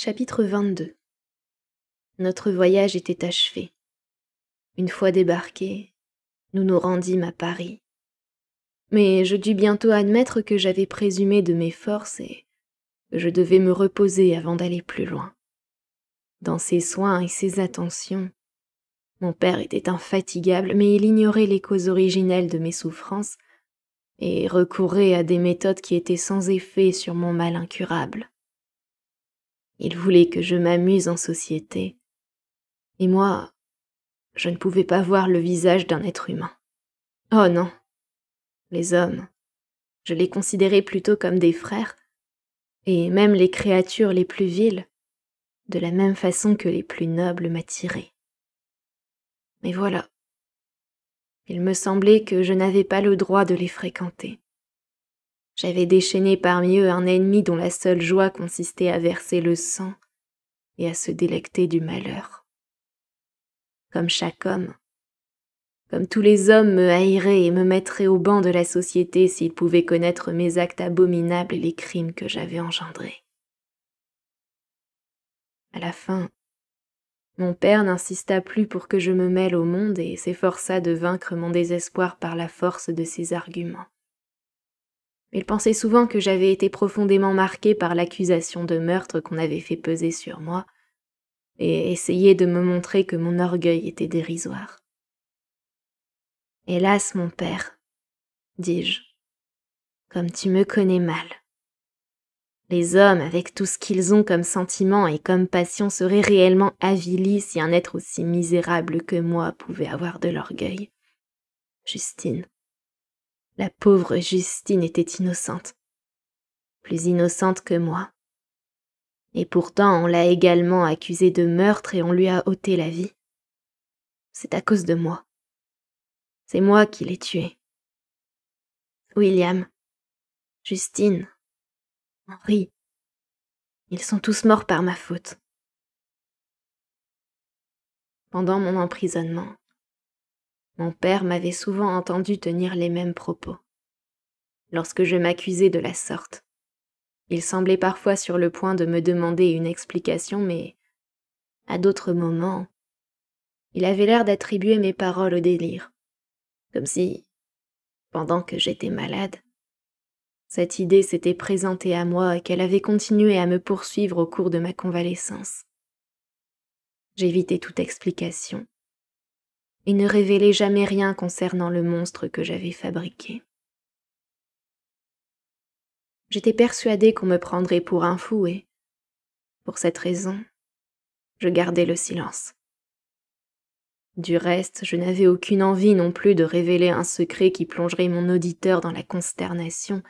Chapitre 22 Notre voyage était achevé. Une fois débarqués, nous nous rendîmes à Paris. Mais je dus bientôt admettre que j'avais présumé de mes forces et que je devais me reposer avant d'aller plus loin. Dans ses soins et ses attentions, mon père était infatigable, mais il ignorait les causes originelles de mes souffrances et recourait à des méthodes qui étaient sans effet sur mon mal incurable. Il voulait que je m'amuse en société. Et moi, je ne pouvais pas voir le visage d'un être humain. Oh non. Les hommes, je les considérais plutôt comme des frères, et même les créatures les plus viles, de la même façon que les plus nobles m'attiraient. Mais voilà. Il me semblait que je n'avais pas le droit de les fréquenter. J'avais déchaîné parmi eux un ennemi dont la seule joie consistait à verser le sang et à se délecter du malheur. Comme chaque homme, comme tous les hommes me haïraient et me mettraient au banc de la société s'ils pouvaient connaître mes actes abominables et les crimes que j'avais engendrés. À la fin, mon père n'insista plus pour que je me mêle au monde et s'efforça de vaincre mon désespoir par la force de ses arguments. Il pensait souvent que j'avais été profondément marquée par l'accusation de meurtre qu'on avait fait peser sur moi, et essayait de me montrer que mon orgueil était dérisoire. Hélas, mon père, dis-je, comme tu me connais mal. Les hommes, avec tout ce qu'ils ont comme sentiments et comme passion, seraient réellement avilis si un être aussi misérable que moi pouvait avoir de l'orgueil. Justine, la pauvre Justine était innocente. Plus innocente que moi. Et pourtant, on l'a également accusée de meurtre et on lui a ôté la vie. C'est à cause de moi. C'est moi qui l'ai tuée. William, Justine, Henri, ils sont tous morts par ma faute. Pendant mon emprisonnement, mon père m'avait souvent entendu tenir les mêmes propos. Lorsque je m'accusais de la sorte, il semblait parfois sur le point de me demander une explication, mais à d'autres moments, il avait l'air d'attribuer mes paroles au délire, comme si, pendant que j'étais malade, cette idée s'était présentée à moi et qu'elle avait continué à me poursuivre au cours de ma convalescence. J'évitais toute explication et ne révélait jamais rien concernant le monstre que j'avais fabriqué. J'étais persuadée qu'on me prendrait pour un fou et, pour cette raison, je gardais le silence. Du reste, je n'avais aucune envie non plus de révéler un secret qui plongerait mon auditeur dans la consternation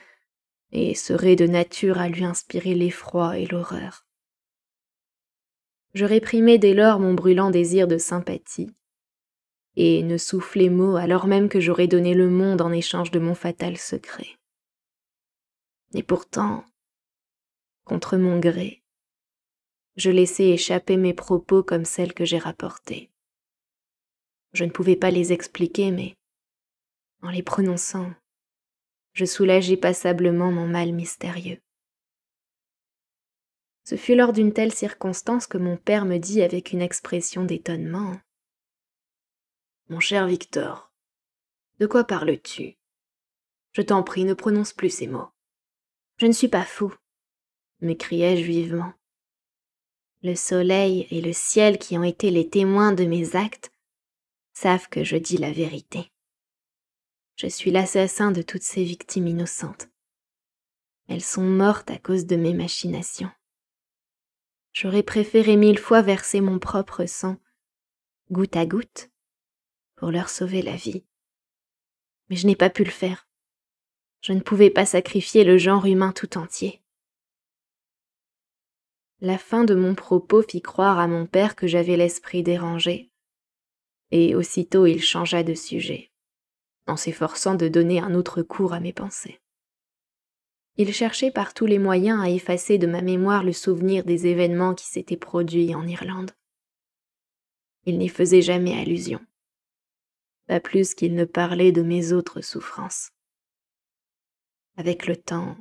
et serait de nature à lui inspirer l'effroi et l'horreur. Je réprimais dès lors mon brûlant désir de sympathie, et ne soufflait mot alors même que j'aurais donné le monde en échange de mon fatal secret. Et pourtant, contre mon gré, je laissais échapper mes propos comme celles que j'ai rapportées. Je ne pouvais pas les expliquer, mais en les prononçant, je soulageais passablement mon mal mystérieux. Ce fut lors d'une telle circonstance que mon père me dit avec une expression d'étonnement mon cher Victor, de quoi parles-tu Je t'en prie, ne prononce plus ces mots. Je ne suis pas fou, m'écriai-je vivement. Le soleil et le ciel qui ont été les témoins de mes actes savent que je dis la vérité. Je suis l'assassin de toutes ces victimes innocentes. Elles sont mortes à cause de mes machinations. J'aurais préféré mille fois verser mon propre sang, goutte à goutte, pour leur sauver la vie. Mais je n'ai pas pu le faire. Je ne pouvais pas sacrifier le genre humain tout entier. La fin de mon propos fit croire à mon père que j'avais l'esprit dérangé, et aussitôt il changea de sujet, en s'efforçant de donner un autre cours à mes pensées. Il cherchait par tous les moyens à effacer de ma mémoire le souvenir des événements qui s'étaient produits en Irlande. Il n'y faisait jamais allusion pas plus qu'il ne parlait de mes autres souffrances. Avec le temps,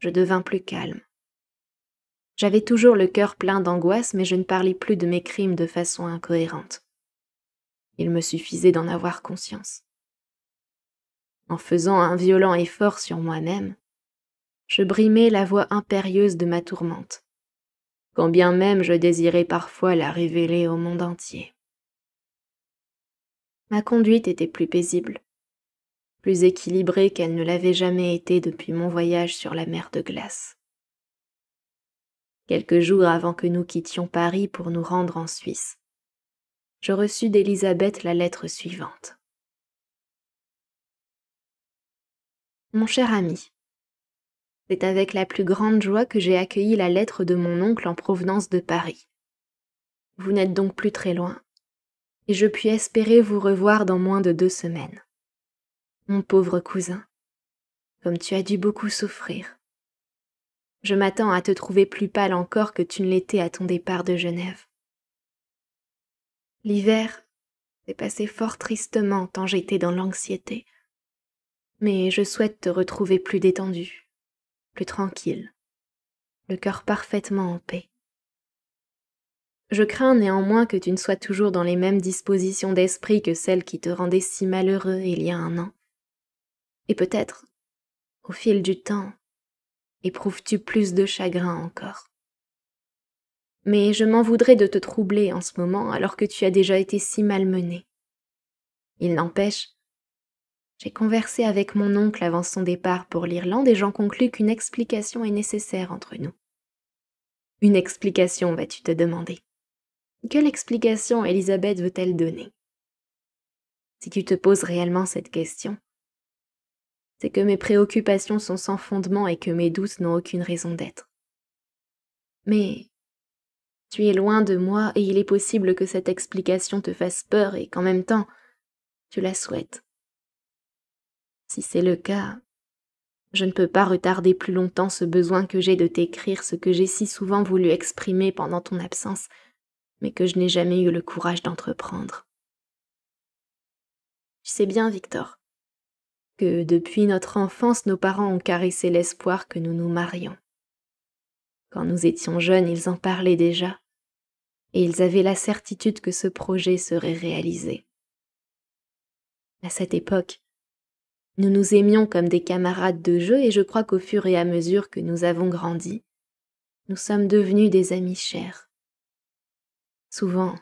je devins plus calme. J'avais toujours le cœur plein d'angoisse, mais je ne parlais plus de mes crimes de façon incohérente. Il me suffisait d'en avoir conscience. En faisant un violent effort sur moi-même, je brimais la voix impérieuse de ma tourmente, quand bien même je désirais parfois la révéler au monde entier ma conduite était plus paisible, plus équilibrée qu'elle ne l'avait jamais été depuis mon voyage sur la mer de glace. Quelques jours avant que nous quittions Paris pour nous rendre en Suisse, je reçus d'Elisabeth la lettre suivante. Mon cher ami, c'est avec la plus grande joie que j'ai accueilli la lettre de mon oncle en provenance de Paris. Vous n'êtes donc plus très loin, et je puis espérer vous revoir dans moins de deux semaines. Mon pauvre cousin, comme tu as dû beaucoup souffrir. Je m'attends à te trouver plus pâle encore que tu ne l'étais à ton départ de Genève. L'hiver s'est passé fort tristement tant j'étais dans l'anxiété, mais je souhaite te retrouver plus détendu, plus tranquille, le cœur parfaitement en paix. Je crains néanmoins que tu ne sois toujours dans les mêmes dispositions d'esprit que celles qui te rendaient si malheureux il y a un an. Et peut-être, au fil du temps, éprouves-tu plus de chagrin encore. Mais je m'en voudrais de te troubler en ce moment alors que tu as déjà été si malmenée. Il n'empêche, j'ai conversé avec mon oncle avant son départ pour l'Irlande et j'en conclus qu'une explication est nécessaire entre nous. Une explication vas-tu te demander quelle explication Elisabeth veut-elle donner Si tu te poses réellement cette question, c'est que mes préoccupations sont sans fondement et que mes doutes n'ont aucune raison d'être. Mais tu es loin de moi et il est possible que cette explication te fasse peur et qu'en même temps, tu la souhaites. Si c'est le cas, je ne peux pas retarder plus longtemps ce besoin que j'ai de t'écrire ce que j'ai si souvent voulu exprimer pendant ton absence mais que je n'ai jamais eu le courage d'entreprendre. Je sais bien, Victor, que depuis notre enfance, nos parents ont caressé l'espoir que nous nous marions. Quand nous étions jeunes, ils en parlaient déjà, et ils avaient la certitude que ce projet serait réalisé. À cette époque, nous nous aimions comme des camarades de jeu et je crois qu'au fur et à mesure que nous avons grandi, nous sommes devenus des amis chers. Souvent,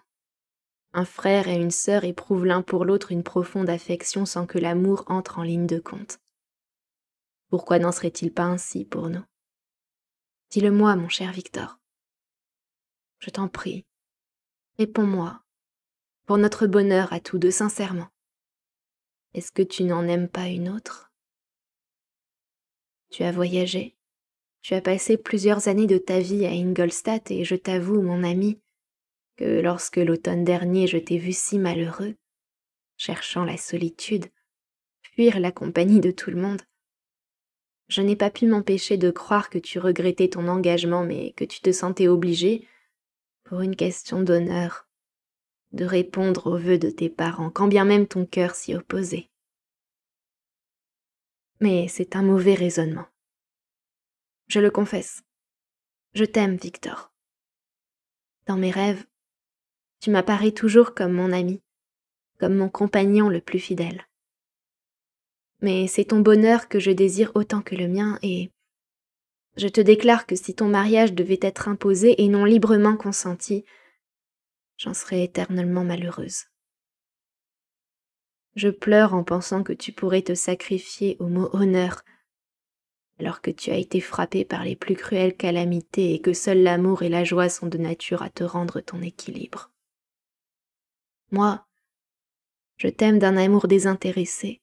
un frère et une sœur éprouvent l'un pour l'autre une profonde affection sans que l'amour entre en ligne de compte. Pourquoi n'en serait-il pas ainsi pour nous Dis-le-moi, mon cher Victor. Je t'en prie, réponds-moi, pour notre bonheur à tous deux sincèrement. Est-ce que tu n'en aimes pas une autre Tu as voyagé, tu as passé plusieurs années de ta vie à Ingolstadt et je t'avoue, mon ami, que lorsque l'automne dernier je t'ai vu si malheureux, cherchant la solitude, fuir la compagnie de tout le monde, je n'ai pas pu m'empêcher de croire que tu regrettais ton engagement, mais que tu te sentais obligé, pour une question d'honneur, de répondre aux vœux de tes parents, quand bien même ton cœur s'y opposait. Mais c'est un mauvais raisonnement. Je le confesse. Je t'aime, Victor. Dans mes rêves, tu m'apparais toujours comme mon ami, comme mon compagnon le plus fidèle. Mais c'est ton bonheur que je désire autant que le mien, et je te déclare que si ton mariage devait être imposé et non librement consenti, j'en serais éternellement malheureuse. Je pleure en pensant que tu pourrais te sacrifier au mot honneur, alors que tu as été frappé par les plus cruelles calamités et que seul l'amour et la joie sont de nature à te rendre ton équilibre. Moi, je t'aime d'un amour désintéressé,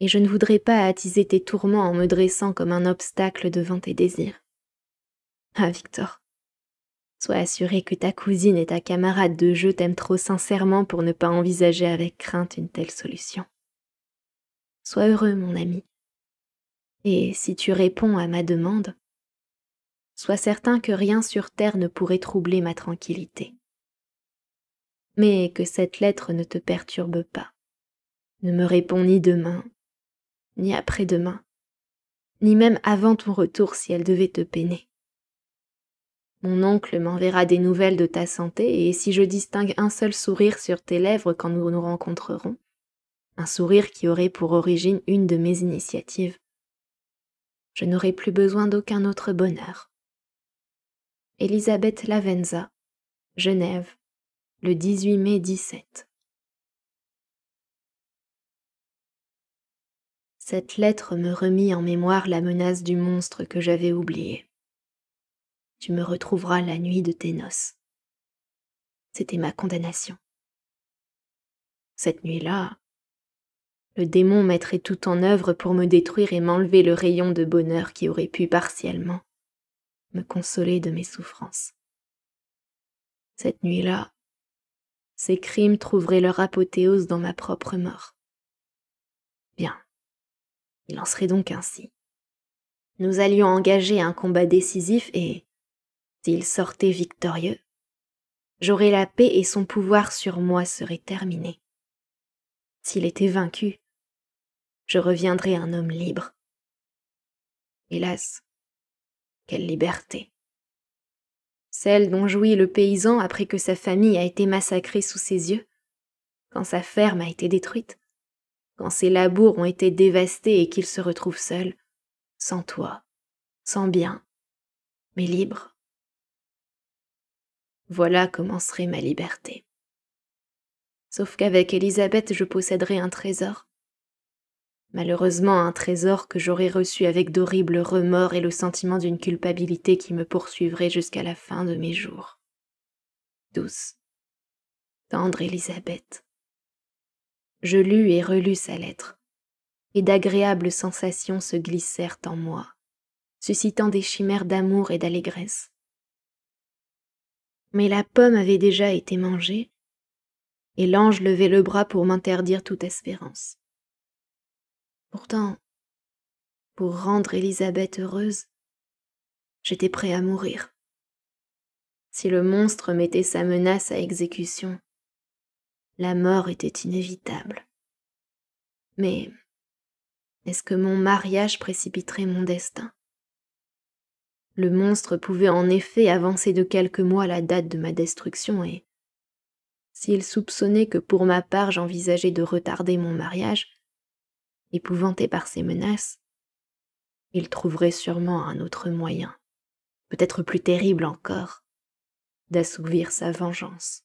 et je ne voudrais pas attiser tes tourments en me dressant comme un obstacle devant tes désirs. Ah, Victor, sois assuré que ta cousine et ta camarade de jeu t'aiment trop sincèrement pour ne pas envisager avec crainte une telle solution. Sois heureux, mon ami. Et si tu réponds à ma demande, sois certain que rien sur terre ne pourrait troubler ma tranquillité mais que cette lettre ne te perturbe pas. Ne me réponds ni demain, ni après-demain, ni même avant ton retour si elle devait te peiner. Mon oncle m'enverra des nouvelles de ta santé, et si je distingue un seul sourire sur tes lèvres quand nous nous rencontrerons, un sourire qui aurait pour origine une de mes initiatives, je n'aurai plus besoin d'aucun autre bonheur. Elisabeth Lavenza, Genève, le 18 mai 17. Cette lettre me remit en mémoire la menace du monstre que j'avais oublié. Tu me retrouveras la nuit de tes noces. C'était ma condamnation. Cette nuit-là, le démon mettrait tout en œuvre pour me détruire et m'enlever le rayon de bonheur qui aurait pu partiellement me consoler de mes souffrances. Cette nuit-là, ces crimes trouveraient leur apothéose dans ma propre mort. Bien. Il en serait donc ainsi. Nous allions engager un combat décisif et, s'il sortait victorieux, j'aurais la paix et son pouvoir sur moi serait terminé. S'il était vaincu, je reviendrais un homme libre. Hélas, quelle liberté celle dont jouit le paysan après que sa famille a été massacrée sous ses yeux, quand sa ferme a été détruite, quand ses labours ont été dévastés et qu'il se retrouve seul, sans toi, sans bien, mais libre. Voilà commencerait ma liberté. Sauf qu'avec Elisabeth, je posséderais un trésor, Malheureusement, un trésor que j'aurais reçu avec d'horribles remords et le sentiment d'une culpabilité qui me poursuivrait jusqu'à la fin de mes jours. Douce, tendre Élisabeth. Je lus et relus sa lettre, et d'agréables sensations se glissèrent en moi, suscitant des chimères d'amour et d'allégresse. Mais la pomme avait déjà été mangée, et l'ange levait le bras pour m'interdire toute espérance. Pourtant, pour rendre Élisabeth heureuse, j'étais prêt à mourir. Si le monstre mettait sa menace à exécution, la mort était inévitable. Mais est-ce que mon mariage précipiterait mon destin Le monstre pouvait en effet avancer de quelques mois la date de ma destruction et, s'il soupçonnait que pour ma part j'envisageais de retarder mon mariage, épouvanté par ces menaces, il trouverait sûrement un autre moyen, peut-être plus terrible encore, d'assouvir sa vengeance.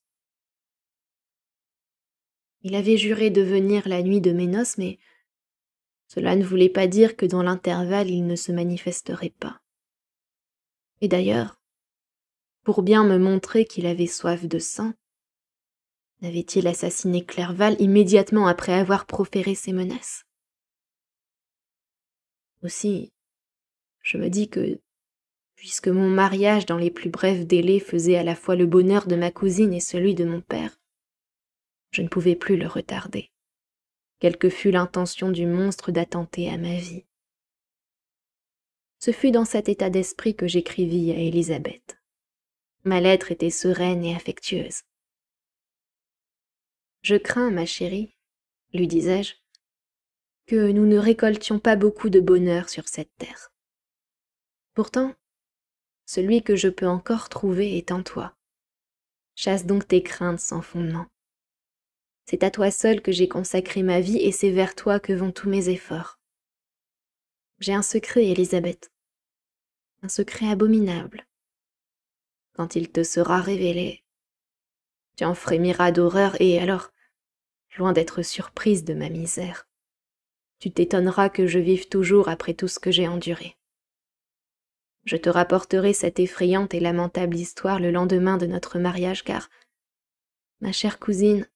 Il avait juré de venir la nuit de mes noces, mais cela ne voulait pas dire que dans l'intervalle il ne se manifesterait pas. Et d'ailleurs, pour bien me montrer qu'il avait soif de sang, n'avait-il assassiné Clerval immédiatement après avoir proféré ses menaces aussi, je me dis que, puisque mon mariage dans les plus brefs délais faisait à la fois le bonheur de ma cousine et celui de mon père, je ne pouvais plus le retarder, quelle que fût l'intention du monstre d'attenter à ma vie. Ce fut dans cet état d'esprit que j'écrivis à Élisabeth. Ma lettre était sereine et affectueuse. Je crains, ma chérie, lui disais-je, que nous ne récoltions pas beaucoup de bonheur sur cette terre. Pourtant, celui que je peux encore trouver est en toi. Chasse donc tes craintes sans fondement. C'est à toi seul que j'ai consacré ma vie et c'est vers toi que vont tous mes efforts. J'ai un secret, Elisabeth. Un secret abominable. Quand il te sera révélé, tu en frémiras d'horreur et alors, loin d'être surprise de ma misère, tu t'étonneras que je vive toujours après tout ce que j'ai enduré. Je te rapporterai cette effrayante et lamentable histoire le lendemain de notre mariage, car, ma chère cousine,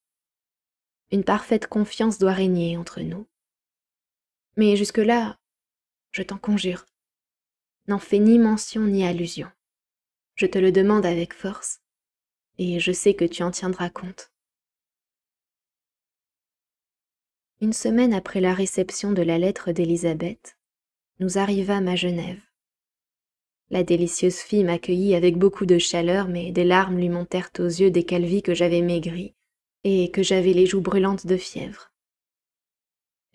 une parfaite confiance doit régner entre nous. Mais jusque-là, je t'en conjure, n'en fais ni mention ni allusion. Je te le demande avec force, et je sais que tu en tiendras compte. Une semaine après la réception de la lettre d'Élisabeth, nous arrivâmes à Genève. La délicieuse fille m'accueillit avec beaucoup de chaleur, mais des larmes lui montèrent aux yeux des qu'elle que j'avais maigri et que j'avais les joues brûlantes de fièvre.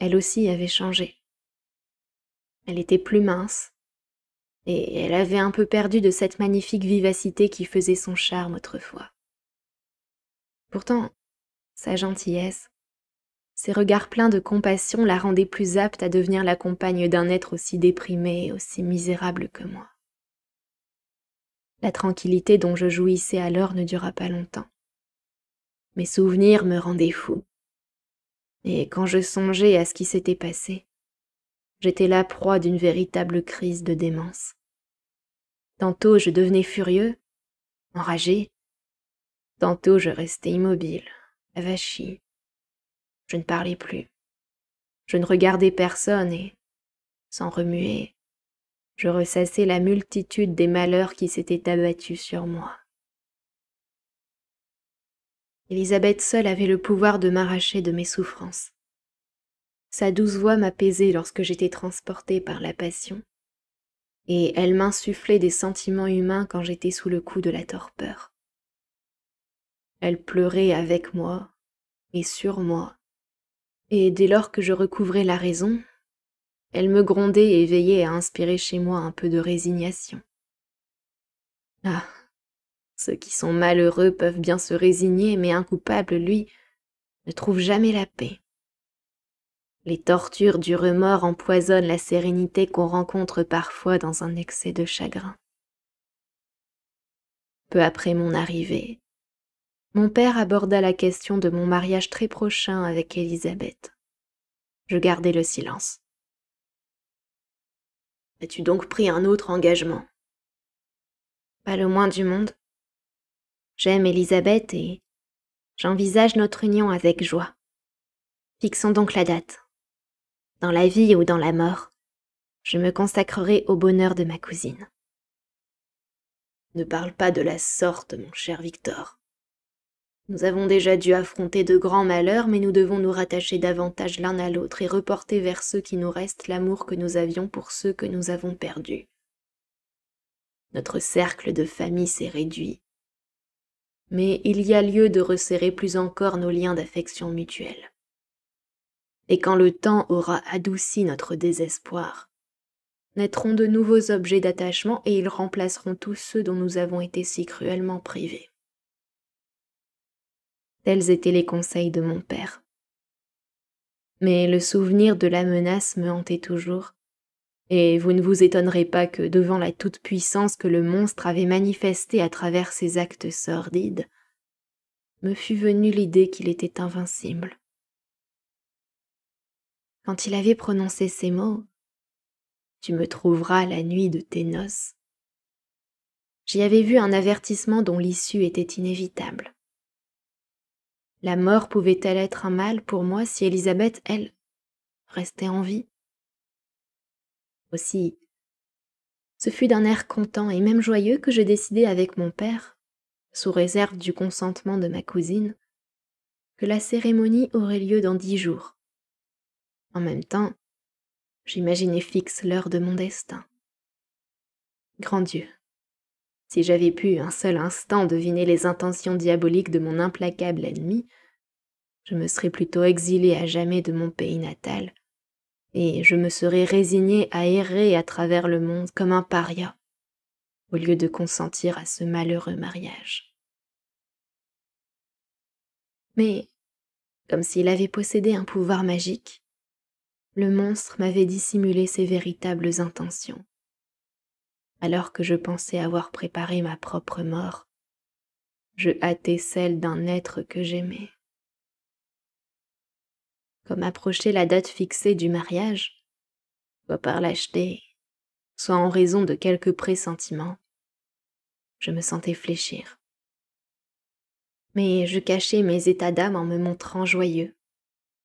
Elle aussi avait changé. Elle était plus mince, et elle avait un peu perdu de cette magnifique vivacité qui faisait son charme autrefois. Pourtant, sa gentillesse, ses regards pleins de compassion la rendaient plus apte à devenir la compagne d'un être aussi déprimé, et aussi misérable que moi. La tranquillité dont je jouissais alors ne dura pas longtemps. Mes souvenirs me rendaient fou. Et quand je songeais à ce qui s'était passé, j'étais la proie d'une véritable crise de démence. Tantôt je devenais furieux, enragé, tantôt je restais immobile, avachi, je ne parlais plus. Je ne regardais personne et, sans remuer, je ressassais la multitude des malheurs qui s'étaient abattus sur moi. Elisabeth seule avait le pouvoir de m'arracher de mes souffrances. Sa douce voix m'apaisait lorsque j'étais transportée par la passion, et elle m'insufflait des sentiments humains quand j'étais sous le coup de la torpeur. Elle pleurait avec moi et sur moi, et dès lors que je recouvrais la raison, elle me grondait et veillait à inspirer chez moi un peu de résignation. Ah, ceux qui sont malheureux peuvent bien se résigner, mais un coupable, lui, ne trouve jamais la paix. Les tortures du remords empoisonnent la sérénité qu'on rencontre parfois dans un excès de chagrin. Peu après mon arrivée, mon père aborda la question de mon mariage très prochain avec Elisabeth. Je gardai le silence. As-tu donc pris un autre engagement Pas le moins du monde. J'aime Elisabeth et j'envisage notre union avec joie. Fixons donc la date. Dans la vie ou dans la mort, je me consacrerai au bonheur de ma cousine. Ne parle pas de la sorte, mon cher Victor. Nous avons déjà dû affronter de grands malheurs, mais nous devons nous rattacher davantage l'un à l'autre et reporter vers ceux qui nous restent l'amour que nous avions pour ceux que nous avons perdus. Notre cercle de famille s'est réduit, mais il y a lieu de resserrer plus encore nos liens d'affection mutuelle. Et quand le temps aura adouci notre désespoir, naîtront de nouveaux objets d'attachement et ils remplaceront tous ceux dont nous avons été si cruellement privés. Tels étaient les conseils de mon père. Mais le souvenir de la menace me hantait toujours, et vous ne vous étonnerez pas que devant la toute-puissance que le monstre avait manifestée à travers ses actes sordides, me fut venue l'idée qu'il était invincible. Quand il avait prononcé ces mots, Tu me trouveras la nuit de tes noces, j'y avais vu un avertissement dont l'issue était inévitable. La mort pouvait-elle être un mal pour moi si Elisabeth, elle, restait en vie Aussi, ce fut d'un air content et même joyeux que je décidai avec mon père, sous réserve du consentement de ma cousine, que la cérémonie aurait lieu dans dix jours. En même temps, j'imaginais fixe l'heure de mon destin. Grand Dieu, si j'avais pu un seul instant deviner les intentions diaboliques de mon implacable ennemi, je me serais plutôt exilé à jamais de mon pays natal, et je me serais résigné à errer à travers le monde comme un paria, au lieu de consentir à ce malheureux mariage. Mais, comme s'il avait possédé un pouvoir magique, le monstre m'avait dissimulé ses véritables intentions alors que je pensais avoir préparé ma propre mort, je hâtais celle d'un être que j'aimais. Comme approchait la date fixée du mariage, soit par lâcheté, soit en raison de quelque pressentiment, je me sentais fléchir. Mais je cachais mes états d'âme en me montrant joyeux,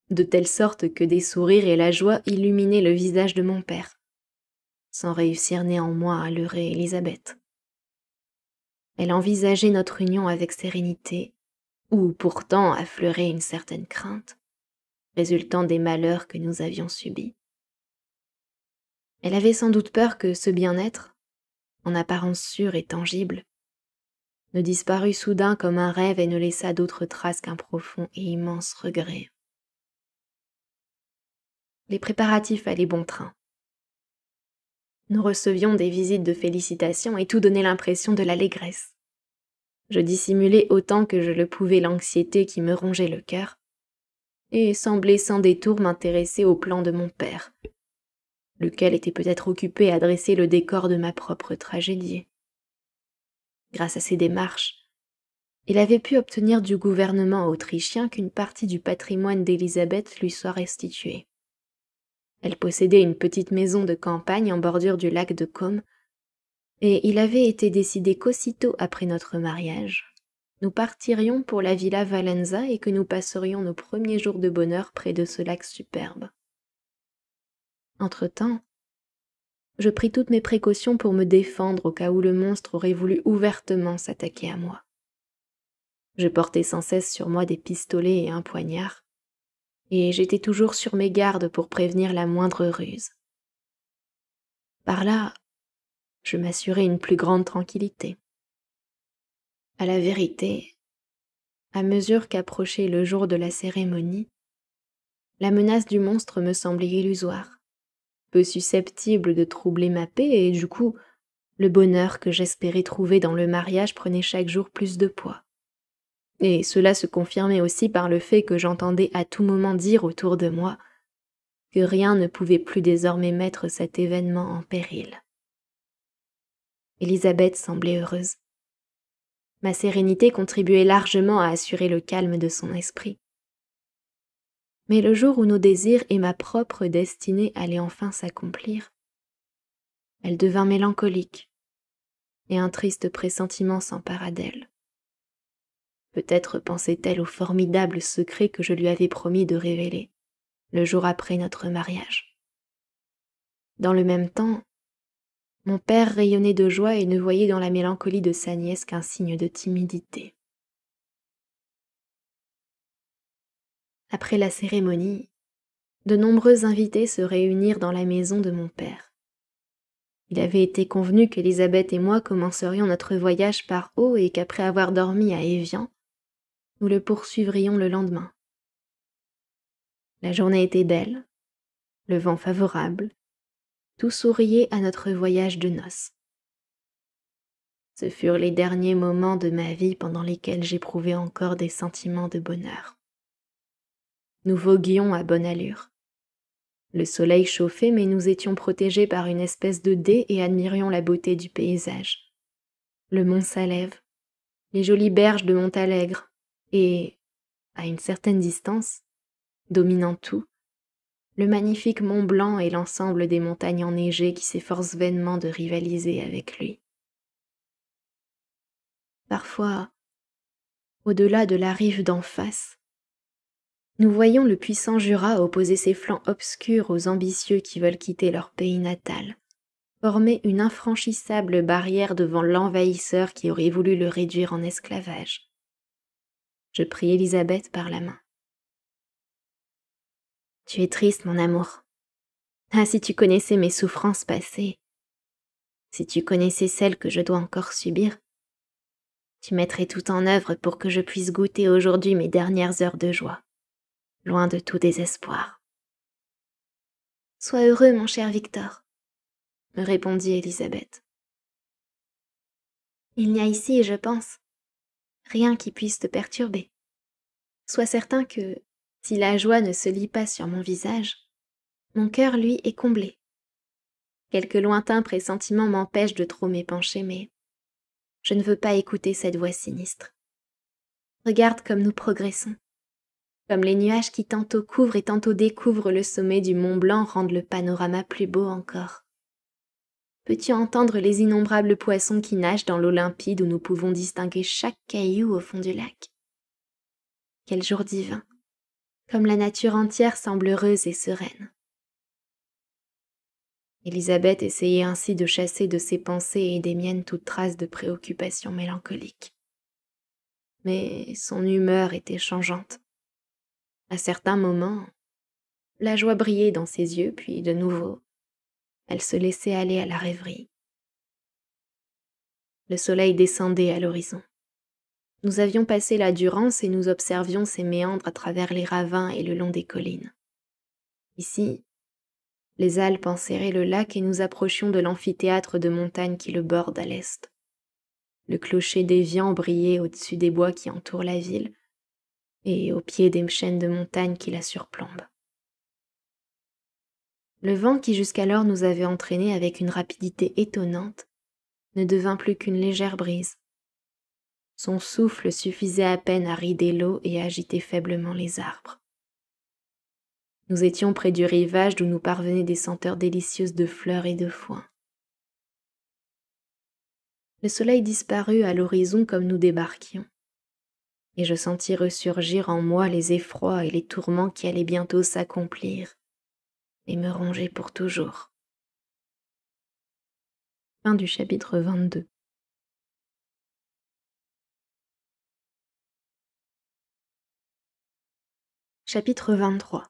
de telle sorte que des sourires et la joie illuminaient le visage de mon père sans réussir néanmoins à leurrer Elisabeth. Elle envisageait notre union avec sérénité, ou pourtant affleurait une certaine crainte, résultant des malheurs que nous avions subis. Elle avait sans doute peur que ce bien-être, en apparence sûr et tangible, ne disparût soudain comme un rêve et ne laissa d'autres traces qu'un profond et immense regret. Les préparatifs allaient bon train. Nous recevions des visites de félicitations et tout donnait l'impression de l'allégresse. Je dissimulais autant que je le pouvais l'anxiété qui me rongeait le cœur, et semblais sans détour m'intéresser au plan de mon père, lequel était peut-être occupé à dresser le décor de ma propre tragédie. Grâce à ses démarches, il avait pu obtenir du gouvernement autrichien qu'une partie du patrimoine d'Élisabeth lui soit restituée. Elle possédait une petite maison de campagne en bordure du lac de Côme, et il avait été décidé qu'aussitôt après notre mariage, nous partirions pour la Villa Valenza et que nous passerions nos premiers jours de bonheur près de ce lac superbe. Entre-temps, je pris toutes mes précautions pour me défendre au cas où le monstre aurait voulu ouvertement s'attaquer à moi. Je portais sans cesse sur moi des pistolets et un poignard, et j'étais toujours sur mes gardes pour prévenir la moindre ruse. Par là, je m'assurais une plus grande tranquillité. À la vérité, à mesure qu'approchait le jour de la cérémonie, la menace du monstre me semblait illusoire, peu susceptible de troubler ma paix et du coup, le bonheur que j'espérais trouver dans le mariage prenait chaque jour plus de poids. Et cela se confirmait aussi par le fait que j'entendais à tout moment dire autour de moi que rien ne pouvait plus désormais mettre cet événement en péril. Elisabeth semblait heureuse. Ma sérénité contribuait largement à assurer le calme de son esprit. Mais le jour où nos désirs et ma propre destinée allaient enfin s'accomplir, elle devint mélancolique, et un triste pressentiment s'empara d'elle. Peut-être pensait-elle au formidable secret que je lui avais promis de révéler, le jour après notre mariage. Dans le même temps, mon père rayonnait de joie et ne voyait dans la mélancolie de sa nièce qu'un signe de timidité. Après la cérémonie, de nombreux invités se réunirent dans la maison de mon père. Il avait été convenu qu'Elisabeth et moi commencerions notre voyage par eau et qu'après avoir dormi à Évian, nous le poursuivrions le lendemain. La journée était belle, le vent favorable, tout souriait à notre voyage de noces. Ce furent les derniers moments de ma vie pendant lesquels j'éprouvais encore des sentiments de bonheur. Nous voguions à bonne allure. Le soleil chauffait, mais nous étions protégés par une espèce de dé et admirions la beauté du paysage. Le mont Salève, les jolies berges de Montalegre, et, à une certaine distance, dominant tout, le magnifique Mont Blanc et l'ensemble des montagnes enneigées qui s'efforcent vainement de rivaliser avec lui. Parfois, au-delà de la rive d'en face, nous voyons le puissant Jura opposer ses flancs obscurs aux ambitieux qui veulent quitter leur pays natal, former une infranchissable barrière devant l'envahisseur qui aurait voulu le réduire en esclavage. Je pris Elisabeth par la main. Tu es triste, mon amour. Ah, si tu connaissais mes souffrances passées, si tu connaissais celles que je dois encore subir, tu mettrais tout en œuvre pour que je puisse goûter aujourd'hui mes dernières heures de joie, loin de tout désespoir. Sois heureux, mon cher Victor, me répondit Elisabeth. Il n'y a ici, je pense, rien qui puisse te perturber. Sois certain que, si la joie ne se lit pas sur mon visage, mon cœur, lui, est comblé. Quelques lointains pressentiments m'empêchent de trop m'épancher, mais je ne veux pas écouter cette voix sinistre. Regarde comme nous progressons. Comme les nuages qui tantôt couvrent et tantôt découvrent le sommet du Mont Blanc rendent le panorama plus beau encore peux-tu entendre les innombrables poissons qui nagent dans l'eau limpide où nous pouvons distinguer chaque caillou au fond du lac Quel jour divin Comme la nature entière semble heureuse et sereine. Élisabeth essayait ainsi de chasser de ses pensées et des miennes toute trace de préoccupation mélancolique. Mais son humeur était changeante. À certains moments, la joie brillait dans ses yeux, puis de nouveau, elle se laissait aller à la rêverie. Le soleil descendait à l'horizon. Nous avions passé la Durance et nous observions ses méandres à travers les ravins et le long des collines. Ici, les Alpes enserraient le lac et nous approchions de l'amphithéâtre de montagne qui le borde à l'est. Le clocher déviant brillait au-dessus des bois qui entourent la ville et au pied des chaînes de montagne qui la surplombent. Le vent qui jusqu'alors nous avait entraînés avec une rapidité étonnante ne devint plus qu'une légère brise. Son souffle suffisait à peine à rider l'eau et à agiter faiblement les arbres. Nous étions près du rivage d'où nous parvenaient des senteurs délicieuses de fleurs et de foin. Le soleil disparut à l'horizon comme nous débarquions, et je sentis ressurgir en moi les effrois et les tourments qui allaient bientôt s'accomplir et me ronger pour toujours. Fin du chapitre 22. Chapitre 23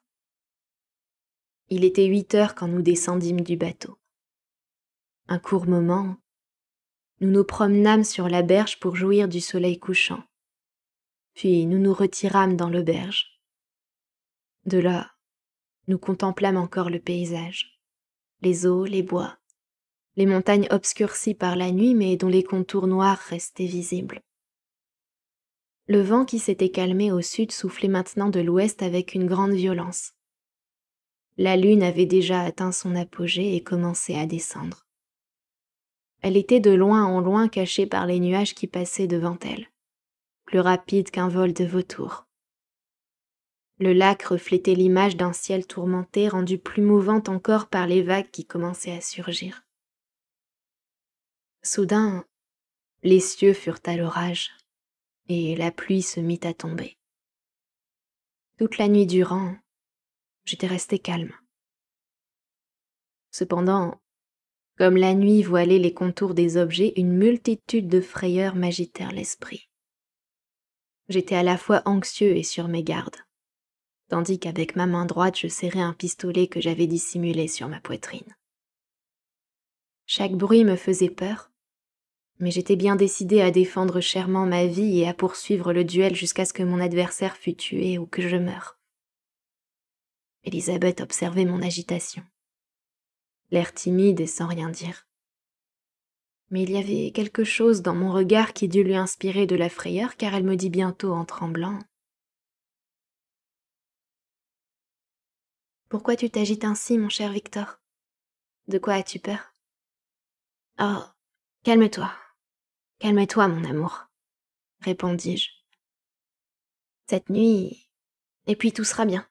Il était huit heures quand nous descendîmes du bateau. Un court moment, nous nous promenâmes sur la berge pour jouir du soleil couchant. Puis nous nous retirâmes dans l'auberge. De là, nous contemplâmes encore le paysage. Les eaux, les bois, les montagnes obscurcies par la nuit mais dont les contours noirs restaient visibles. Le vent qui s'était calmé au sud soufflait maintenant de l'ouest avec une grande violence. La lune avait déjà atteint son apogée et commençait à descendre. Elle était de loin en loin cachée par les nuages qui passaient devant elle, plus rapide qu'un vol de vautour. Le lac reflétait l'image d'un ciel tourmenté rendu plus mouvant encore par les vagues qui commençaient à surgir. Soudain, les cieux furent à l'orage et la pluie se mit à tomber. Toute la nuit durant, j'étais resté calme. Cependant, comme la nuit voilait les contours des objets, une multitude de frayeurs m'agitèrent l'esprit. J'étais à la fois anxieux et sur mes gardes tandis qu'avec ma main droite je serrais un pistolet que j'avais dissimulé sur ma poitrine. Chaque bruit me faisait peur, mais j'étais bien décidée à défendre chèrement ma vie et à poursuivre le duel jusqu'à ce que mon adversaire fût tué ou que je meure. Elisabeth observait mon agitation, l'air timide et sans rien dire. Mais il y avait quelque chose dans mon regard qui dut lui inspirer de la frayeur car elle me dit bientôt en tremblant Pourquoi tu t'agites ainsi, mon cher Victor De quoi as-tu peur Oh, calme-toi. Calme-toi, mon amour, répondis-je. Cette nuit. Et puis tout sera bien.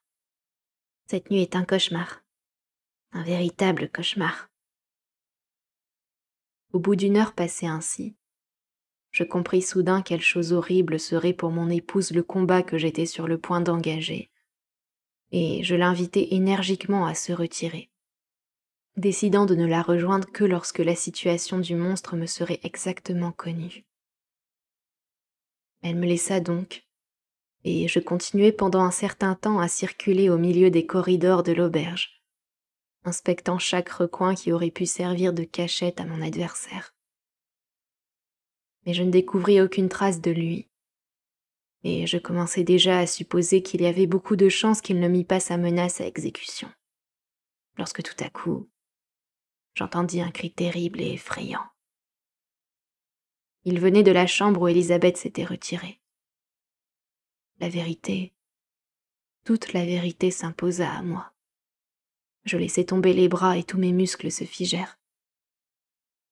Cette nuit est un cauchemar. Un véritable cauchemar. Au bout d'une heure passée ainsi, je compris soudain quelle chose horrible serait pour mon épouse le combat que j'étais sur le point d'engager et je l'invitai énergiquement à se retirer, décidant de ne la rejoindre que lorsque la situation du monstre me serait exactement connue. Elle me laissa donc, et je continuai pendant un certain temps à circuler au milieu des corridors de l'auberge, inspectant chaque recoin qui aurait pu servir de cachette à mon adversaire. Mais je ne découvris aucune trace de lui, et je commençais déjà à supposer qu'il y avait beaucoup de chances qu'il ne mit pas sa menace à exécution. Lorsque tout à coup, j'entendis un cri terrible et effrayant. Il venait de la chambre où Elisabeth s'était retirée. La vérité, toute la vérité s'imposa à moi. Je laissai tomber les bras et tous mes muscles se figèrent.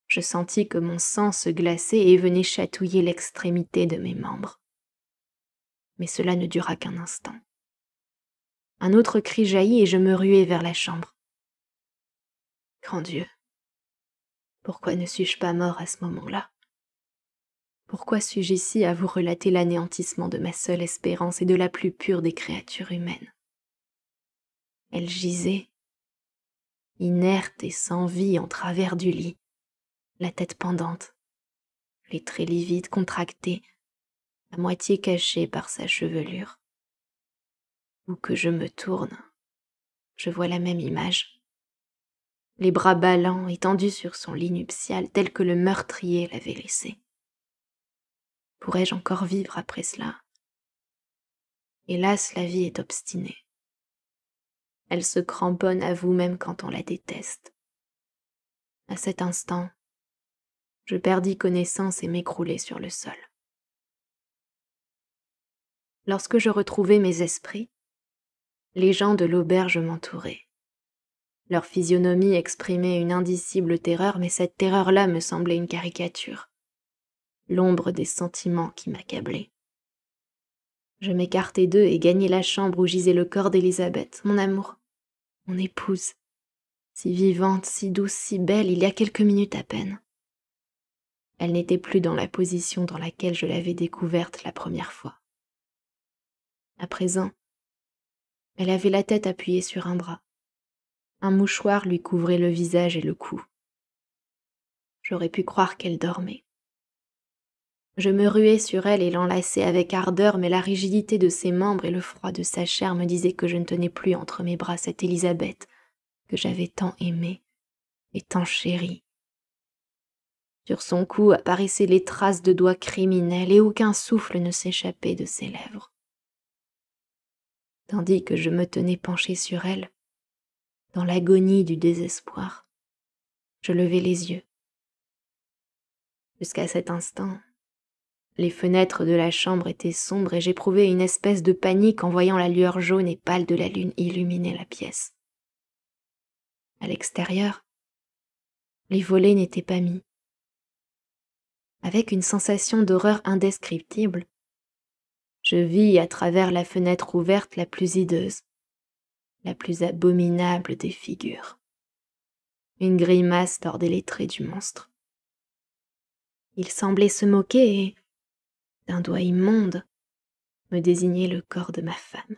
Je sentis que mon sang se glaçait et venait chatouiller l'extrémité de mes membres mais cela ne dura qu'un instant. Un autre cri jaillit et je me ruai vers la chambre. Grand Dieu, pourquoi ne suis-je pas mort à ce moment-là Pourquoi suis-je ici à vous relater l'anéantissement de ma seule espérance et de la plus pure des créatures humaines Elle gisait, inerte et sans vie en travers du lit, la tête pendante, les traits livides contractés, à moitié cachée par sa chevelure. Ou que je me tourne, je vois la même image. Les bras ballants étendus sur son lit nuptial tel que le meurtrier l'avait laissé. Pourrais-je encore vivre après cela Hélas, la vie est obstinée. Elle se cramponne à vous-même quand on la déteste. À cet instant, je perdis connaissance et m'écroulai sur le sol lorsque je retrouvais mes esprits, les gens de l'auberge m'entouraient. Leur physionomie exprimait une indicible terreur, mais cette terreur-là me semblait une caricature, l'ombre des sentiments qui m'accablaient. Je m'écartai d'eux et gagnai la chambre où gisait le corps d'Élisabeth, mon amour, mon épouse, si vivante, si douce, si belle, il y a quelques minutes à peine. Elle n'était plus dans la position dans laquelle je l'avais découverte la première fois à présent. Elle avait la tête appuyée sur un bras. Un mouchoir lui couvrait le visage et le cou. J'aurais pu croire qu'elle dormait. Je me ruais sur elle et l'enlaçais avec ardeur, mais la rigidité de ses membres et le froid de sa chair me disaient que je ne tenais plus entre mes bras cette Élisabeth que j'avais tant aimée et tant chérie. Sur son cou apparaissaient les traces de doigts criminels et aucun souffle ne s'échappait de ses lèvres tandis que je me tenais penché sur elle, dans l'agonie du désespoir. Je levai les yeux. Jusqu'à cet instant, les fenêtres de la chambre étaient sombres et j'éprouvais une espèce de panique en voyant la lueur jaune et pâle de la lune illuminer la pièce. À l'extérieur, les volets n'étaient pas mis. Avec une sensation d'horreur indescriptible, je vis à travers la fenêtre ouverte la plus hideuse, la plus abominable des figures. Une grimace tordait les traits du monstre. Il semblait se moquer et, d'un doigt immonde, me désignait le corps de ma femme.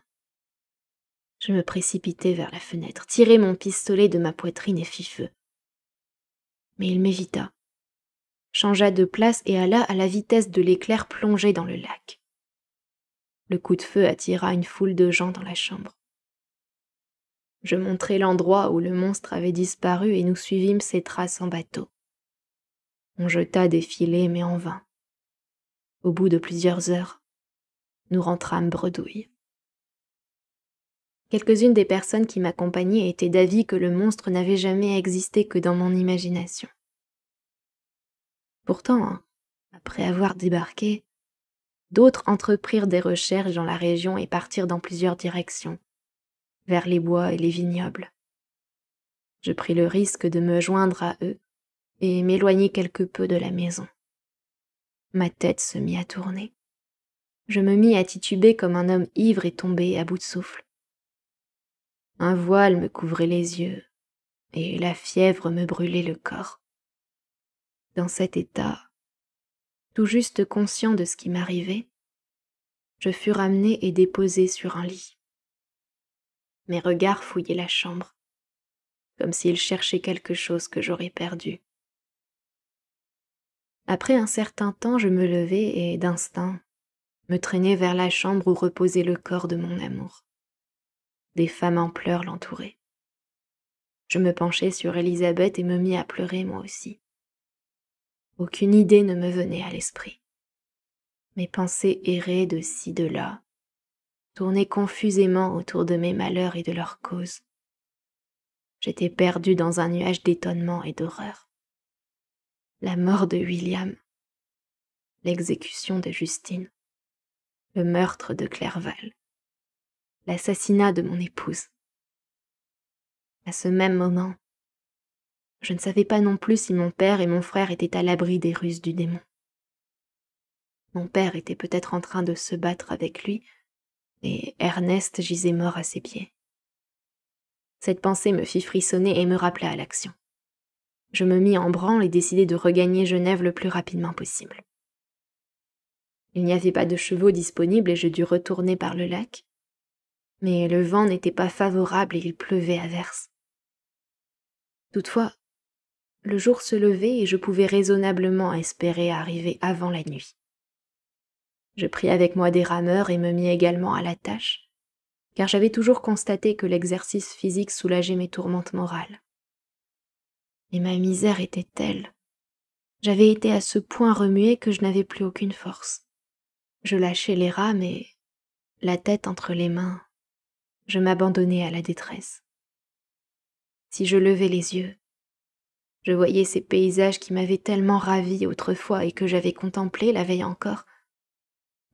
Je me précipitai vers la fenêtre, tirai mon pistolet de ma poitrine et fis feu. Mais il m'évita, changea de place et alla à la vitesse de l'éclair plongé dans le lac. Le coup de feu attira une foule de gens dans la chambre. Je montrai l'endroit où le monstre avait disparu et nous suivîmes ses traces en bateau. On jeta des filets, mais en vain. Au bout de plusieurs heures, nous rentrâmes bredouilles. Quelques-unes des personnes qui m'accompagnaient étaient d'avis que le monstre n'avait jamais existé que dans mon imagination. Pourtant, après avoir débarqué, D'autres entreprirent des recherches dans la région et partirent dans plusieurs directions, vers les bois et les vignobles. Je pris le risque de me joindre à eux et m'éloigner quelque peu de la maison. Ma tête se mit à tourner. Je me mis à tituber comme un homme ivre et tombé à bout de souffle. Un voile me couvrait les yeux et la fièvre me brûlait le corps. Dans cet état, tout juste conscient de ce qui m'arrivait, je fus ramené et déposé sur un lit. Mes regards fouillaient la chambre, comme s'ils cherchaient quelque chose que j'aurais perdu. Après un certain temps, je me levai et, d'instinct, me traînai vers la chambre où reposait le corps de mon amour. Des femmes en pleurs l'entouraient. Je me penchai sur Élisabeth et me mis à pleurer moi aussi. Aucune idée ne me venait à l'esprit. Mes pensées erraient de ci, de là, tournaient confusément autour de mes malheurs et de leurs causes. J'étais perdue dans un nuage d'étonnement et d'horreur. La mort de William, l'exécution de Justine, le meurtre de Clerval, l'assassinat de mon épouse. À ce même moment, je ne savais pas non plus si mon père et mon frère étaient à l'abri des ruses du démon. Mon père était peut-être en train de se battre avec lui, et Ernest gisait mort à ses pieds. Cette pensée me fit frissonner et me rappela à l'action. Je me mis en branle et décidai de regagner Genève le plus rapidement possible. Il n'y avait pas de chevaux disponibles et je dus retourner par le lac, mais le vent n'était pas favorable et il pleuvait à verse. Toutefois, le jour se levait et je pouvais raisonnablement espérer arriver avant la nuit. Je pris avec moi des rameurs et me mis également à la tâche, car j'avais toujours constaté que l'exercice physique soulageait mes tourmentes morales. Et ma misère était telle. J'avais été à ce point remué que je n'avais plus aucune force. Je lâchais les rames et, la tête entre les mains, je m'abandonnais à la détresse. Si je levais les yeux, je voyais ces paysages qui m'avaient tellement ravi autrefois et que j'avais contemplés la veille encore,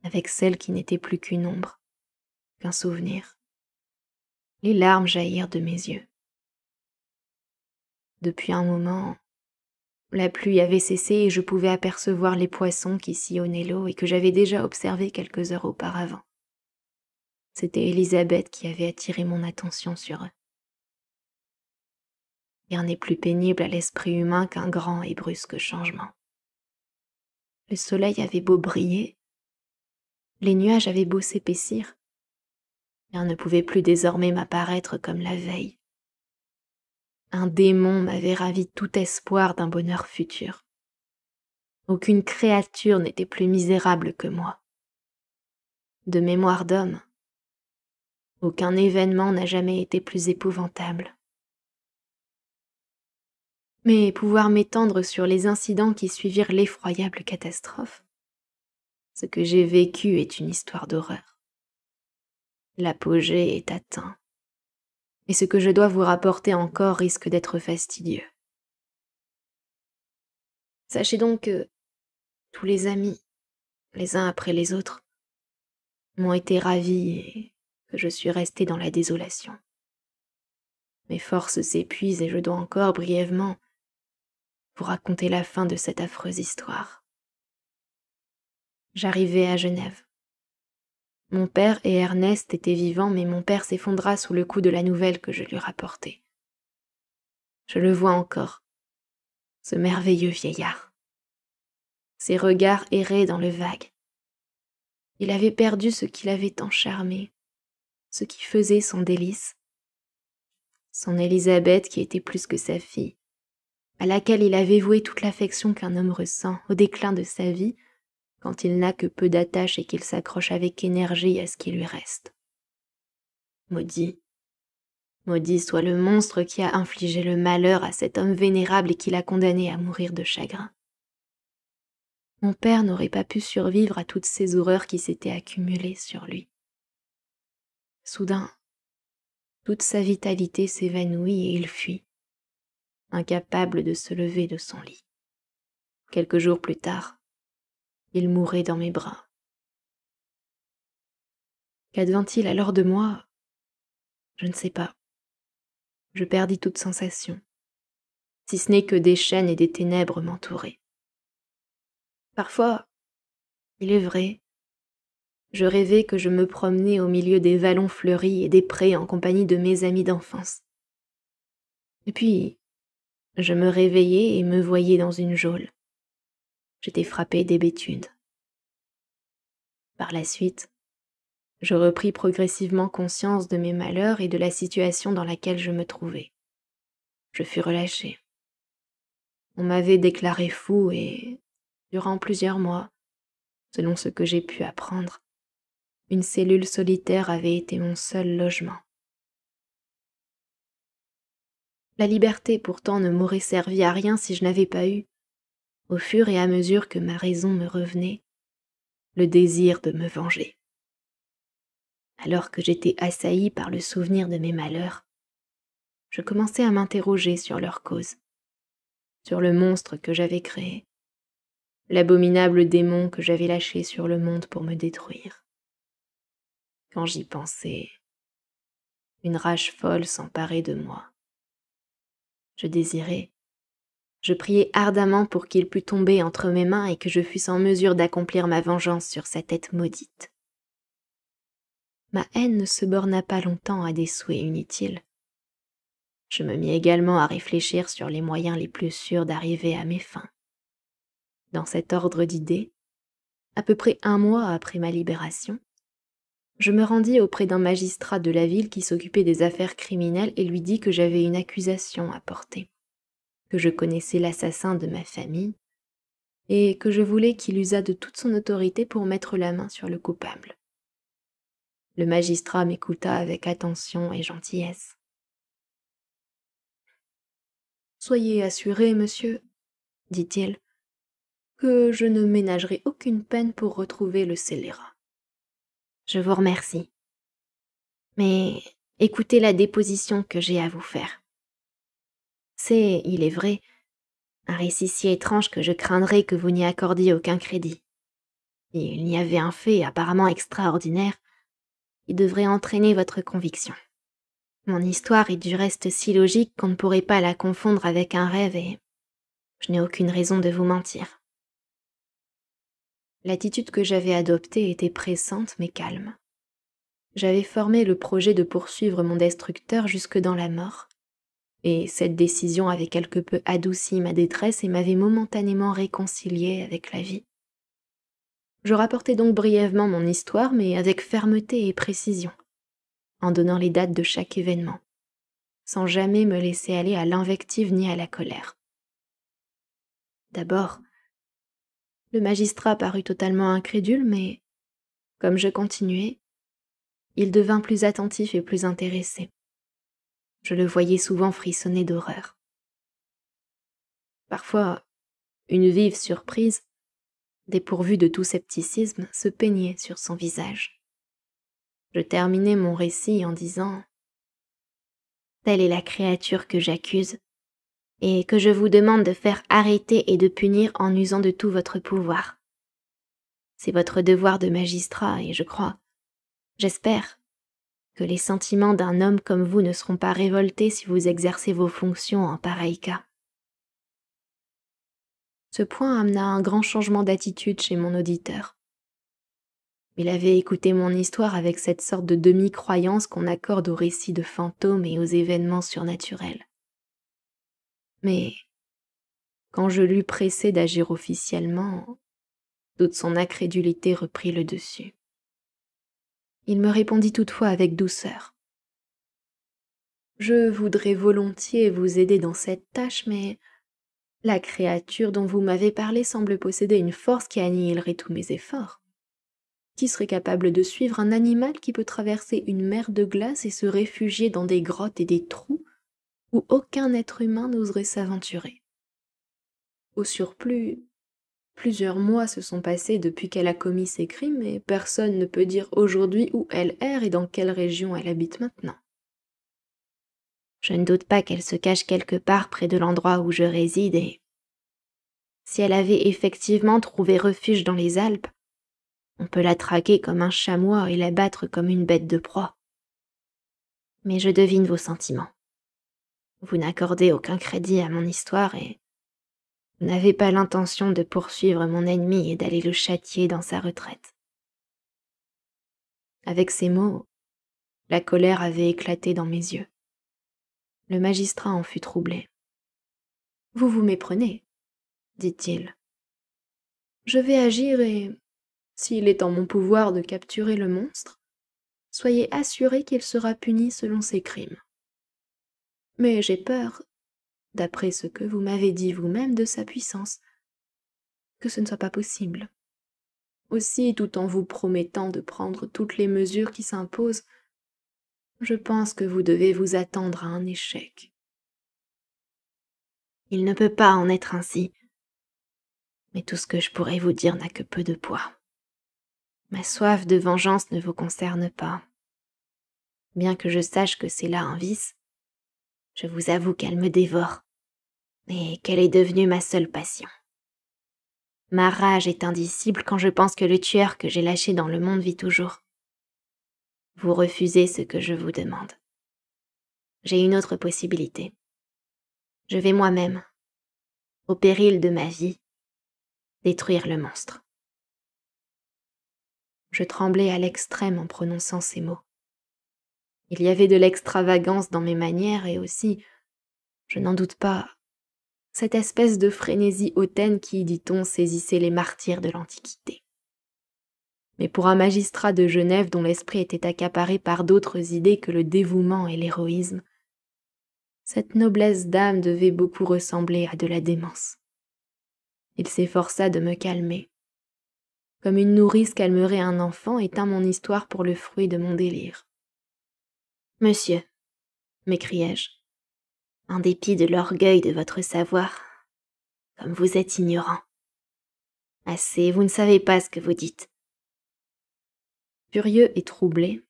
avec celle qui n'était plus qu'une ombre, qu'un souvenir. Les larmes jaillirent de mes yeux. Depuis un moment, la pluie avait cessé et je pouvais apercevoir les poissons qui sillonnaient l'eau et que j'avais déjà observés quelques heures auparavant. C'était Elisabeth qui avait attiré mon attention sur eux rien n'est plus pénible à l'esprit humain qu'un grand et brusque changement. Le soleil avait beau briller, les nuages avaient beau s'épaissir, rien ne pouvait plus désormais m'apparaître comme la veille. Un démon m'avait ravi tout espoir d'un bonheur futur. Aucune créature n'était plus misérable que moi. De mémoire d'homme, aucun événement n'a jamais été plus épouvantable mais pouvoir m'étendre sur les incidents qui suivirent l'effroyable catastrophe. Ce que j'ai vécu est une histoire d'horreur. L'apogée est atteint, et ce que je dois vous rapporter encore risque d'être fastidieux. Sachez donc que tous les amis, les uns après les autres, m'ont été ravis et que je suis restée dans la désolation. Mes forces s'épuisent et je dois encore brièvement pour raconter la fin de cette affreuse histoire. J'arrivais à Genève. Mon père et Ernest étaient vivants, mais mon père s'effondra sous le coup de la nouvelle que je lui rapportais. Je le vois encore, ce merveilleux vieillard. Ses regards erraient dans le vague. Il avait perdu ce qui l'avait tant charmé, ce qui faisait son délice. Son Élisabeth qui était plus que sa fille, à laquelle il avait voué toute l'affection qu'un homme ressent au déclin de sa vie, quand il n'a que peu d'attache et qu'il s'accroche avec énergie à ce qui lui reste. Maudit. Maudit soit le monstre qui a infligé le malheur à cet homme vénérable et qui l'a condamné à mourir de chagrin. Mon père n'aurait pas pu survivre à toutes ces horreurs qui s'étaient accumulées sur lui. Soudain, toute sa vitalité s'évanouit et il fuit incapable de se lever de son lit. Quelques jours plus tard, il mourait dans mes bras. Qu'advint-il alors de moi Je ne sais pas. Je perdis toute sensation, si ce n'est que des chaînes et des ténèbres m'entouraient. Parfois, il est vrai, je rêvais que je me promenais au milieu des vallons fleuris et des prés en compagnie de mes amis d'enfance. Et puis, je me réveillais et me voyais dans une geôle. J'étais frappé d'hébétude. Par la suite, je repris progressivement conscience de mes malheurs et de la situation dans laquelle je me trouvais. Je fus relâché. On m'avait déclaré fou et, durant plusieurs mois, selon ce que j'ai pu apprendre, une cellule solitaire avait été mon seul logement. La liberté pourtant ne m'aurait servi à rien si je n'avais pas eu, au fur et à mesure que ma raison me revenait, le désir de me venger. Alors que j'étais assaillie par le souvenir de mes malheurs, je commençais à m'interroger sur leur cause, sur le monstre que j'avais créé, l'abominable démon que j'avais lâché sur le monde pour me détruire. Quand j'y pensais, une rage folle s'emparait de moi je désirais. Je priais ardemment pour qu'il pût tomber entre mes mains et que je fusse en mesure d'accomplir ma vengeance sur sa tête maudite. Ma haine ne se borna pas longtemps à des souhaits inutiles. Je me mis également à réfléchir sur les moyens les plus sûrs d'arriver à mes fins. Dans cet ordre d'idées, à peu près un mois après ma libération, je me rendis auprès d'un magistrat de la ville qui s'occupait des affaires criminelles et lui dis que j'avais une accusation à porter, que je connaissais l'assassin de ma famille, et que je voulais qu'il usât de toute son autorité pour mettre la main sur le coupable. Le magistrat m'écouta avec attention et gentillesse. Soyez assuré, monsieur, dit-il, que je ne ménagerai aucune peine pour retrouver le scélérat. Je vous remercie. Mais écoutez la déposition que j'ai à vous faire. C'est, il est vrai, un récit si étrange que je craindrais que vous n'y accordiez aucun crédit. Et il y avait un fait apparemment extraordinaire qui devrait entraîner votre conviction. Mon histoire est du reste si logique qu'on ne pourrait pas la confondre avec un rêve et je n'ai aucune raison de vous mentir. L'attitude que j'avais adoptée était pressante mais calme. J'avais formé le projet de poursuivre mon destructeur jusque dans la mort, et cette décision avait quelque peu adouci ma détresse et m'avait momentanément réconciliée avec la vie. Je rapportai donc brièvement mon histoire, mais avec fermeté et précision, en donnant les dates de chaque événement, sans jamais me laisser aller à l'invective ni à la colère. D'abord, le magistrat parut totalement incrédule, mais, comme je continuais, il devint plus attentif et plus intéressé. Je le voyais souvent frissonner d'horreur. Parfois, une vive surprise, dépourvue de tout scepticisme, se peignait sur son visage. Je terminai mon récit en disant Telle est la créature que j'accuse, et que je vous demande de faire arrêter et de punir en usant de tout votre pouvoir. C'est votre devoir de magistrat, et je crois, j'espère, que les sentiments d'un homme comme vous ne seront pas révoltés si vous exercez vos fonctions en pareil cas. Ce point amena un grand changement d'attitude chez mon auditeur. Il avait écouté mon histoire avec cette sorte de demi-croyance qu'on accorde aux récits de fantômes et aux événements surnaturels. Mais quand je l'eus pressé d'agir officiellement, toute son incrédulité reprit le dessus. Il me répondit toutefois avec douceur. Je voudrais volontiers vous aider dans cette tâche, mais la créature dont vous m'avez parlé semble posséder une force qui annihilerait tous mes efforts. Qui serait capable de suivre un animal qui peut traverser une mer de glace et se réfugier dans des grottes et des trous où aucun être humain n'oserait s'aventurer. Au surplus, plusieurs mois se sont passés depuis qu'elle a commis ses crimes et personne ne peut dire aujourd'hui où elle est et dans quelle région elle habite maintenant. Je ne doute pas qu'elle se cache quelque part près de l'endroit où je réside et... Si elle avait effectivement trouvé refuge dans les Alpes, on peut la traquer comme un chamois et la battre comme une bête de proie. Mais je devine vos sentiments. Vous n'accordez aucun crédit à mon histoire et vous n'avez pas l'intention de poursuivre mon ennemi et d'aller le châtier dans sa retraite. Avec ces mots, la colère avait éclaté dans mes yeux. Le magistrat en fut troublé. Vous vous méprenez, dit-il. Je vais agir et, s'il est en mon pouvoir de capturer le monstre, soyez assuré qu'il sera puni selon ses crimes mais j'ai peur, d'après ce que vous m'avez dit vous-même de sa puissance, que ce ne soit pas possible. Aussi, tout en vous promettant de prendre toutes les mesures qui s'imposent, je pense que vous devez vous attendre à un échec. Il ne peut pas en être ainsi. Mais tout ce que je pourrais vous dire n'a que peu de poids. Ma soif de vengeance ne vous concerne pas. Bien que je sache que c'est là un vice, je vous avoue qu'elle me dévore mais qu'elle est devenue ma seule passion. Ma rage est indicible quand je pense que le tueur que j'ai lâché dans le monde vit toujours. Vous refusez ce que je vous demande. J'ai une autre possibilité. Je vais moi-même, au péril de ma vie, détruire le monstre. Je tremblais à l'extrême en prononçant ces mots. Il y avait de l'extravagance dans mes manières et aussi, je n'en doute pas, cette espèce de frénésie hautaine qui, dit-on, saisissait les martyrs de l'Antiquité. Mais pour un magistrat de Genève dont l'esprit était accaparé par d'autres idées que le dévouement et l'héroïsme, cette noblesse d'âme devait beaucoup ressembler à de la démence. Il s'efforça de me calmer. Comme une nourrice calmerait un enfant, éteint mon histoire pour le fruit de mon délire. Monsieur, m'écriai-je, en dépit de l'orgueil de votre savoir, comme vous êtes ignorant. Assez, vous ne savez pas ce que vous dites. Furieux et troublé,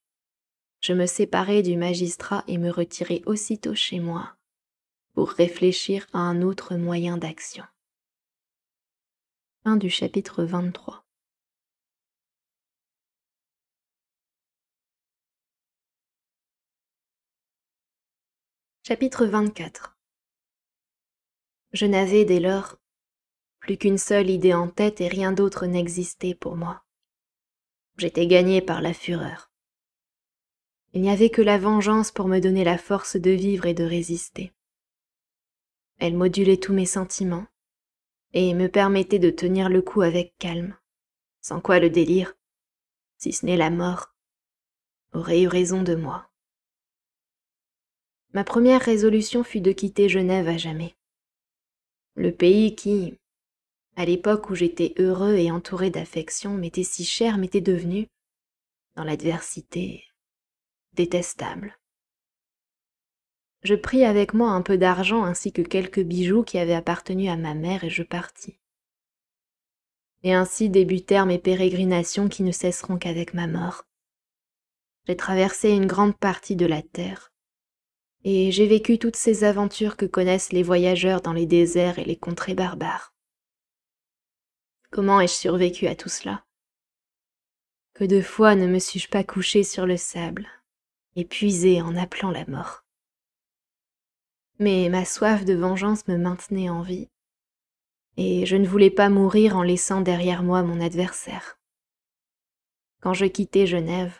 je me séparai du magistrat et me retirai aussitôt chez moi pour réfléchir à un autre moyen d'action. Fin du chapitre 23 Chapitre 24 Je n'avais dès lors plus qu'une seule idée en tête et rien d'autre n'existait pour moi. J'étais gagné par la fureur. Il n'y avait que la vengeance pour me donner la force de vivre et de résister. Elle modulait tous mes sentiments et me permettait de tenir le coup avec calme, sans quoi le délire, si ce n'est la mort, aurait eu raison de moi ma première résolution fut de quitter Genève à jamais. Le pays qui, à l'époque où j'étais heureux et entouré d'affection, m'était si cher, m'était devenu, dans l'adversité, détestable. Je pris avec moi un peu d'argent ainsi que quelques bijoux qui avaient appartenu à ma mère et je partis. Et ainsi débutèrent mes pérégrinations qui ne cesseront qu'avec ma mort. J'ai traversé une grande partie de la terre, et j'ai vécu toutes ces aventures que connaissent les voyageurs dans les déserts et les contrées barbares. Comment ai-je survécu à tout cela Que de fois ne me suis-je pas couché sur le sable, épuisé en appelant la mort. Mais ma soif de vengeance me maintenait en vie, et je ne voulais pas mourir en laissant derrière moi mon adversaire. Quand je quittai Genève,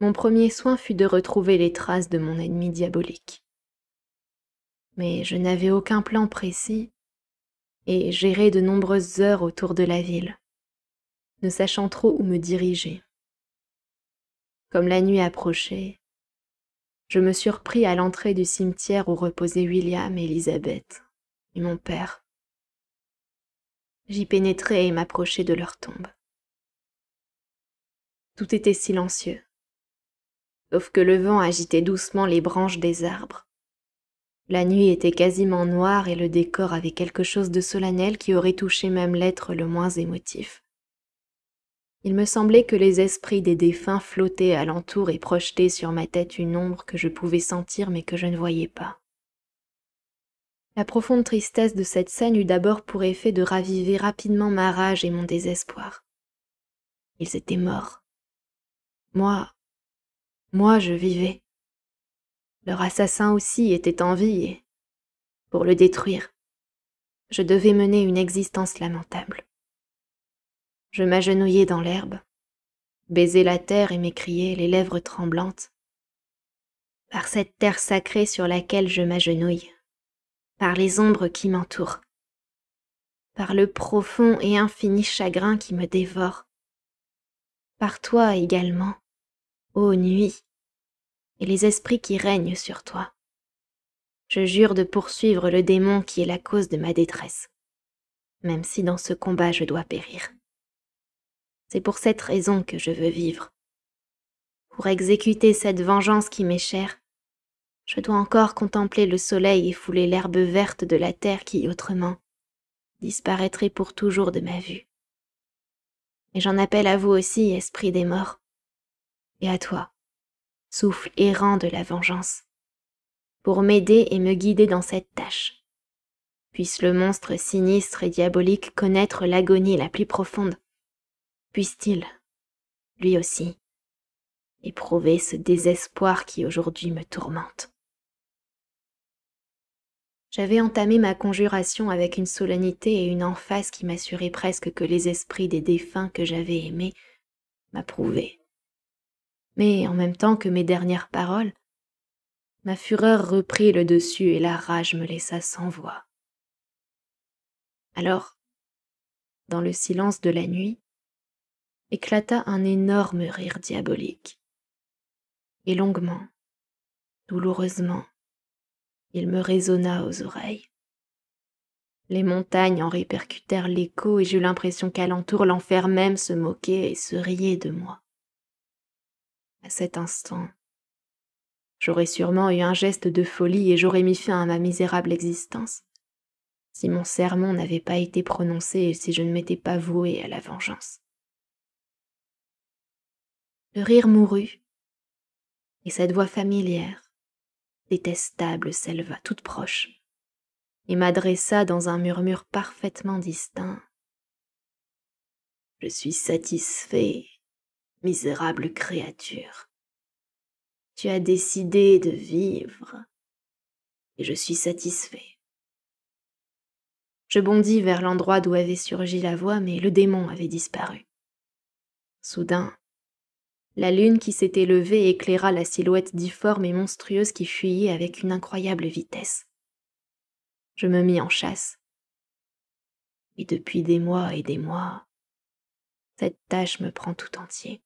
mon premier soin fut de retrouver les traces de mon ennemi diabolique. Mais je n'avais aucun plan précis et j'errai de nombreuses heures autour de la ville, ne sachant trop où me diriger. Comme la nuit approchait, je me surpris à l'entrée du cimetière où reposaient William et Elisabeth, et mon père. J'y pénétrai et m'approchai de leur tombe. Tout était silencieux sauf que le vent agitait doucement les branches des arbres. La nuit était quasiment noire et le décor avait quelque chose de solennel qui aurait touché même l'être le moins émotif. Il me semblait que les esprits des défunts flottaient alentour et projetaient sur ma tête une ombre que je pouvais sentir mais que je ne voyais pas. La profonde tristesse de cette scène eut d'abord pour effet de raviver rapidement ma rage et mon désespoir. Ils étaient morts. Moi, moi, je vivais. Leur assassin aussi était en vie et, pour le détruire, je devais mener une existence lamentable. Je m'agenouillais dans l'herbe, baisais la terre et m'écriais, les lèvres tremblantes. Par cette terre sacrée sur laquelle je m'agenouille, par les ombres qui m'entourent, par le profond et infini chagrin qui me dévore, par toi également, ô nuit, et les esprits qui règnent sur toi. Je jure de poursuivre le démon qui est la cause de ma détresse, même si dans ce combat je dois périr. C'est pour cette raison que je veux vivre. Pour exécuter cette vengeance qui m'est chère, je dois encore contempler le soleil et fouler l'herbe verte de la terre qui, autrement, disparaîtrait pour toujours de ma vue. Et j'en appelle à vous aussi, esprit des morts, et à toi, souffle errant de la vengeance, pour m'aider et me guider dans cette tâche. Puisse le monstre sinistre et diabolique connaître l'agonie la plus profonde. Puisse-t-il, lui aussi, éprouver ce désespoir qui aujourd'hui me tourmente. J'avais entamé ma conjuration avec une solennité et une emphase qui m'assuraient presque que les esprits des défunts que j'avais aimés m'approuvaient mais en même temps que mes dernières paroles, ma fureur reprit le dessus et la rage me laissa sans voix. Alors, dans le silence de la nuit, éclata un énorme rire diabolique. Et longuement, douloureusement, il me résonna aux oreilles. Les montagnes en répercutèrent l'écho et j'eus l'impression qu'alentour l'enfer même se moquait et se riait de moi cet instant. J'aurais sûrement eu un geste de folie et j'aurais mis fin à ma misérable existence, si mon sermon n'avait pas été prononcé et si je ne m'étais pas voué à la vengeance. Le rire mourut, et cette voix familière, détestable, s'éleva toute proche, et m'adressa dans un murmure parfaitement distinct. Je suis satisfait Misérable créature, tu as décidé de vivre et je suis satisfait. Je bondis vers l'endroit d'où avait surgi la voix, mais le démon avait disparu. Soudain, la lune qui s'était levée éclaira la silhouette difforme et monstrueuse qui fuyait avec une incroyable vitesse. Je me mis en chasse. Et depuis des mois et des mois, cette tâche me prend tout entier.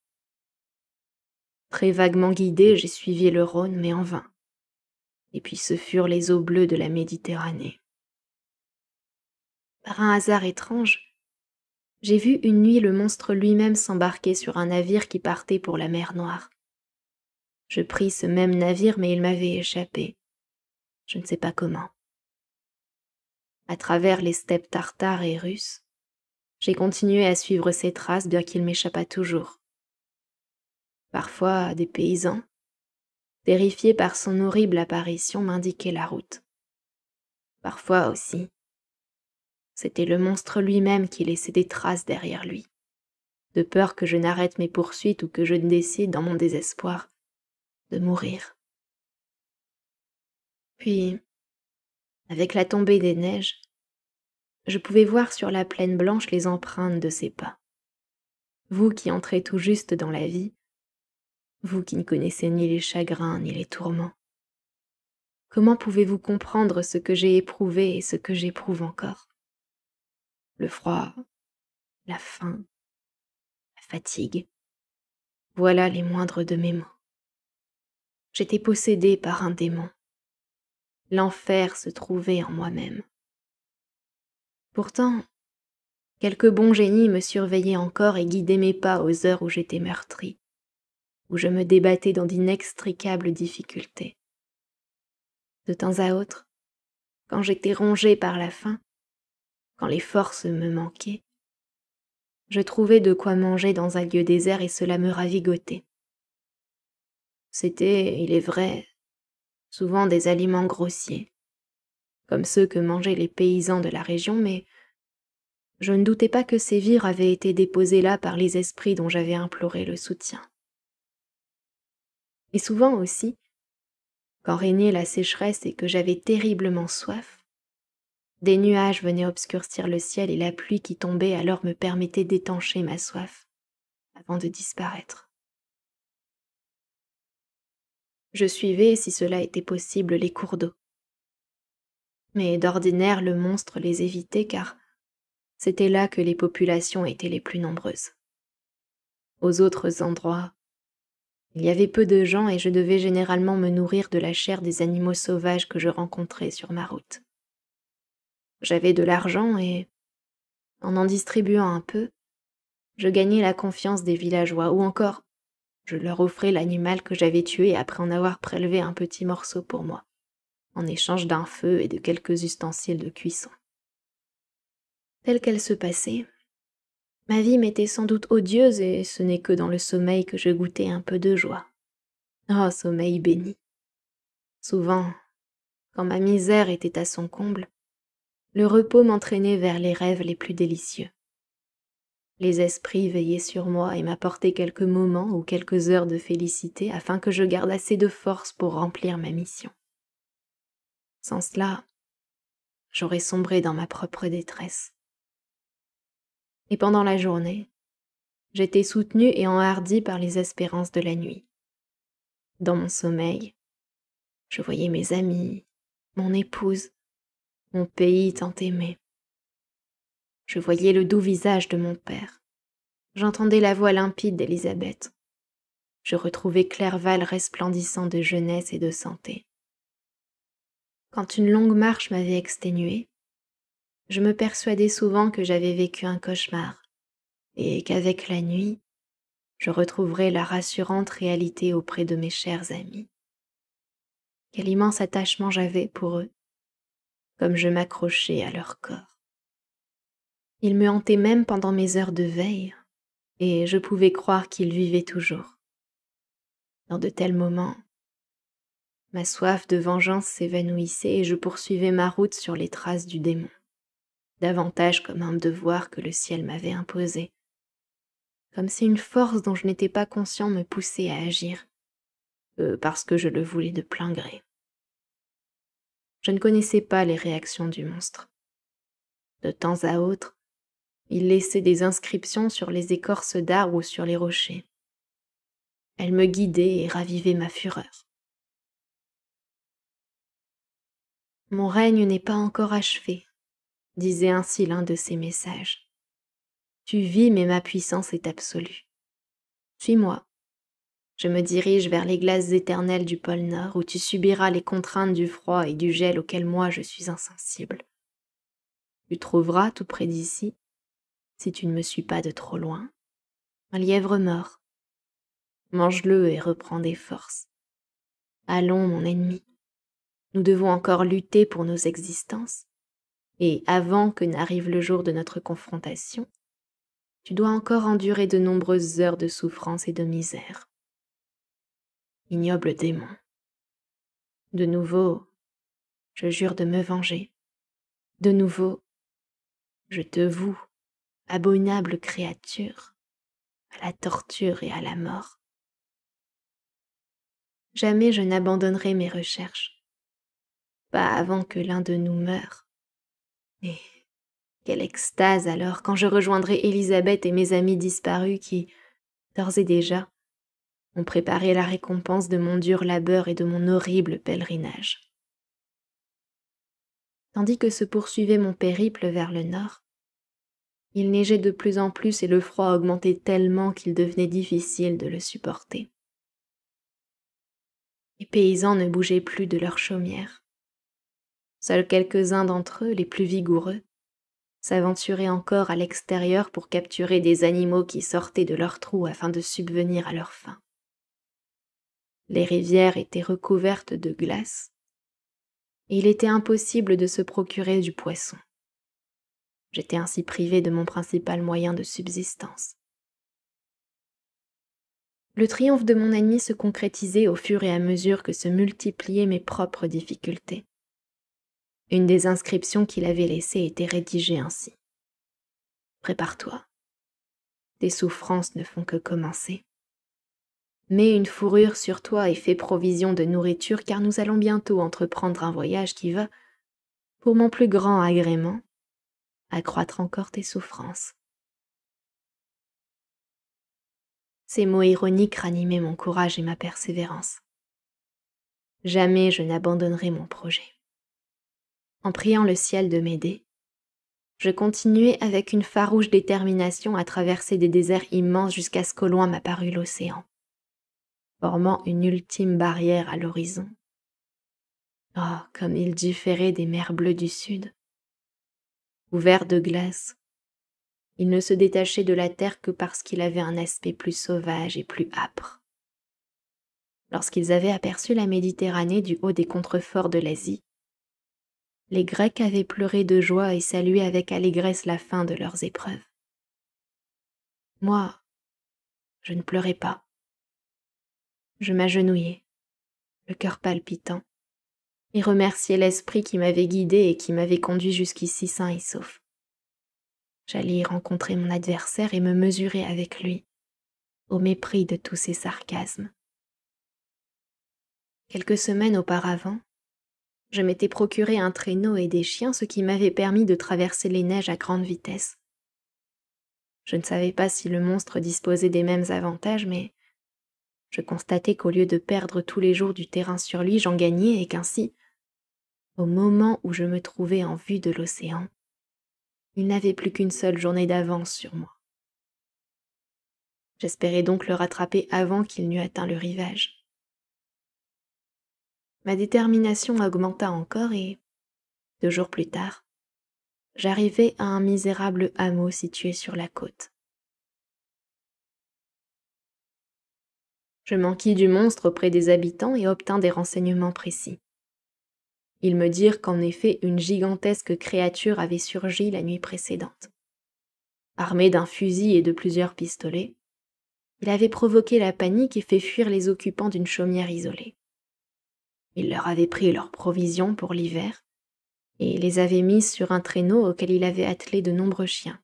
Très vaguement guidé, j'ai suivi le Rhône, mais en vain. Et puis ce furent les eaux bleues de la Méditerranée. Par un hasard étrange, j'ai vu une nuit le monstre lui-même s'embarquer sur un navire qui partait pour la mer Noire. Je pris ce même navire, mais il m'avait échappé. Je ne sais pas comment. À travers les steppes tartares et russes, j'ai continué à suivre ses traces bien qu'il m'échappât toujours parfois des paysans, terrifiés par son horrible apparition, m'indiquaient la route. Parfois aussi, c'était le monstre lui-même qui laissait des traces derrière lui, de peur que je n'arrête mes poursuites ou que je ne décide, dans mon désespoir, de mourir. Puis, avec la tombée des neiges, je pouvais voir sur la plaine blanche les empreintes de ses pas. Vous qui entrez tout juste dans la vie, vous qui ne connaissez ni les chagrins ni les tourments. Comment pouvez-vous comprendre ce que j'ai éprouvé et ce que j'éprouve encore Le froid, la faim, la fatigue, voilà les moindres de mes mains. J'étais possédée par un démon. L'enfer se trouvait en moi-même. Pourtant, quelques bons génies me surveillaient encore et guidaient mes pas aux heures où j'étais meurtrie où je me débattais dans d'inextricables difficultés. De temps à autre, quand j'étais rongé par la faim, quand les forces me manquaient, je trouvais de quoi manger dans un lieu désert et cela me ravigotait. C'était, il est vrai, souvent des aliments grossiers, comme ceux que mangeaient les paysans de la région, mais je ne doutais pas que ces vires avaient été déposés là par les esprits dont j'avais imploré le soutien. Et souvent aussi, quand régnait la sécheresse et que j'avais terriblement soif, des nuages venaient obscurcir le ciel et la pluie qui tombait alors me permettait d'étancher ma soif avant de disparaître. Je suivais, si cela était possible, les cours d'eau. Mais d'ordinaire le monstre les évitait car c'était là que les populations étaient les plus nombreuses. Aux autres endroits, il y avait peu de gens et je devais généralement me nourrir de la chair des animaux sauvages que je rencontrais sur ma route. J'avais de l'argent et, en en distribuant un peu, je gagnais la confiance des villageois ou encore je leur offrais l'animal que j'avais tué après en avoir prélevé un petit morceau pour moi, en échange d'un feu et de quelques ustensiles de cuisson. Telle qu'elle se passait, Ma vie m'était sans doute odieuse et ce n'est que dans le sommeil que je goûtais un peu de joie. Oh, sommeil béni. Souvent, quand ma misère était à son comble, le repos m'entraînait vers les rêves les plus délicieux. Les esprits veillaient sur moi et m'apportaient quelques moments ou quelques heures de félicité afin que je garde assez de force pour remplir ma mission. Sans cela, j'aurais sombré dans ma propre détresse et pendant la journée, j'étais soutenue et enhardie par les espérances de la nuit. Dans mon sommeil, je voyais mes amis, mon épouse, mon pays tant aimé. Je voyais le doux visage de mon père. J'entendais la voix limpide d'Elisabeth, Je retrouvais Clerval resplendissant de jeunesse et de santé. Quand une longue marche m'avait exténuée, je me persuadais souvent que j'avais vécu un cauchemar, et qu'avec la nuit, je retrouverais la rassurante réalité auprès de mes chers amis. Quel immense attachement j'avais pour eux, comme je m'accrochais à leur corps. Ils me hantaient même pendant mes heures de veille, et je pouvais croire qu'ils vivaient toujours. Dans de tels moments, ma soif de vengeance s'évanouissait et je poursuivais ma route sur les traces du démon davantage comme un devoir que le ciel m'avait imposé, comme si une force dont je n'étais pas conscient me poussait à agir, euh, parce que je le voulais de plein gré. Je ne connaissais pas les réactions du monstre. De temps à autre, il laissait des inscriptions sur les écorces d'arbres ou sur les rochers. Elles me guidaient et ravivaient ma fureur. Mon règne n'est pas encore achevé, disait ainsi l'un de ses messages. Tu vis, mais ma puissance est absolue. Suis-moi. Je me dirige vers les glaces éternelles du pôle Nord où tu subiras les contraintes du froid et du gel auxquelles moi je suis insensible. Tu trouveras tout près d'ici, si tu ne me suis pas de trop loin, un lièvre mort. Mange-le et reprends des forces. Allons, mon ennemi. Nous devons encore lutter pour nos existences et avant que n'arrive le jour de notre confrontation, tu dois encore endurer de nombreuses heures de souffrance et de misère. Ignoble démon. De nouveau, je jure de me venger. De nouveau, je te voue, abominable créature, à la torture et à la mort. Jamais je n'abandonnerai mes recherches, pas avant que l'un de nous meure. Et quelle extase alors quand je rejoindrai Élisabeth et mes amis disparus qui, d'ores et déjà, ont préparé la récompense de mon dur labeur et de mon horrible pèlerinage. Tandis que se poursuivait mon périple vers le nord, il neigeait de plus en plus et le froid augmentait tellement qu'il devenait difficile de le supporter. Les paysans ne bougeaient plus de leurs chaumières. Seuls quelques-uns d'entre eux, les plus vigoureux, s'aventuraient encore à l'extérieur pour capturer des animaux qui sortaient de leurs trous afin de subvenir à leur faim. Les rivières étaient recouvertes de glace, et il était impossible de se procurer du poisson. J'étais ainsi privé de mon principal moyen de subsistance. Le triomphe de mon ennemi se concrétisait au fur et à mesure que se multipliaient mes propres difficultés. Une des inscriptions qu'il avait laissées était rédigée ainsi. Prépare-toi. Tes souffrances ne font que commencer. Mets une fourrure sur toi et fais provision de nourriture car nous allons bientôt entreprendre un voyage qui va, pour mon plus grand agrément, accroître encore tes souffrances. Ces mots ironiques ranimaient mon courage et ma persévérance. Jamais je n'abandonnerai mon projet en priant le ciel de m'aider. Je continuai avec une farouche détermination à traverser des déserts immenses jusqu'à ce qu'au loin m'apparût l'océan, formant une ultime barrière à l'horizon. Oh, comme il différait des mers bleues du sud. Couvert de glace, il ne se détachait de la terre que parce qu'il avait un aspect plus sauvage et plus âpre. Lorsqu'ils avaient aperçu la Méditerranée du haut des contreforts de l'Asie, les Grecs avaient pleuré de joie et salué avec allégresse la fin de leurs épreuves. Moi, je ne pleurais pas. Je m'agenouillais, le cœur palpitant, et remerciais l'esprit qui m'avait guidé et qui m'avait conduit jusqu'ici sain et sauf. J'allais y rencontrer mon adversaire et me mesurer avec lui, au mépris de tous ses sarcasmes. Quelques semaines auparavant, je m'étais procuré un traîneau et des chiens, ce qui m'avait permis de traverser les neiges à grande vitesse. Je ne savais pas si le monstre disposait des mêmes avantages, mais je constatais qu'au lieu de perdre tous les jours du terrain sur lui, j'en gagnais et qu'ainsi, au moment où je me trouvais en vue de l'océan, il n'avait plus qu'une seule journée d'avance sur moi. J'espérais donc le rattraper avant qu'il n'eût atteint le rivage ma détermination augmenta encore et, deux jours plus tard, j'arrivai à un misérable hameau situé sur la côte. Je m'enquis du monstre auprès des habitants et obtins des renseignements précis. Ils me dirent qu'en effet une gigantesque créature avait surgi la nuit précédente. Armé d'un fusil et de plusieurs pistolets, il avait provoqué la panique et fait fuir les occupants d'une chaumière isolée. Il leur avait pris leurs provisions pour l'hiver et les avait mises sur un traîneau auquel il avait attelé de nombreux chiens.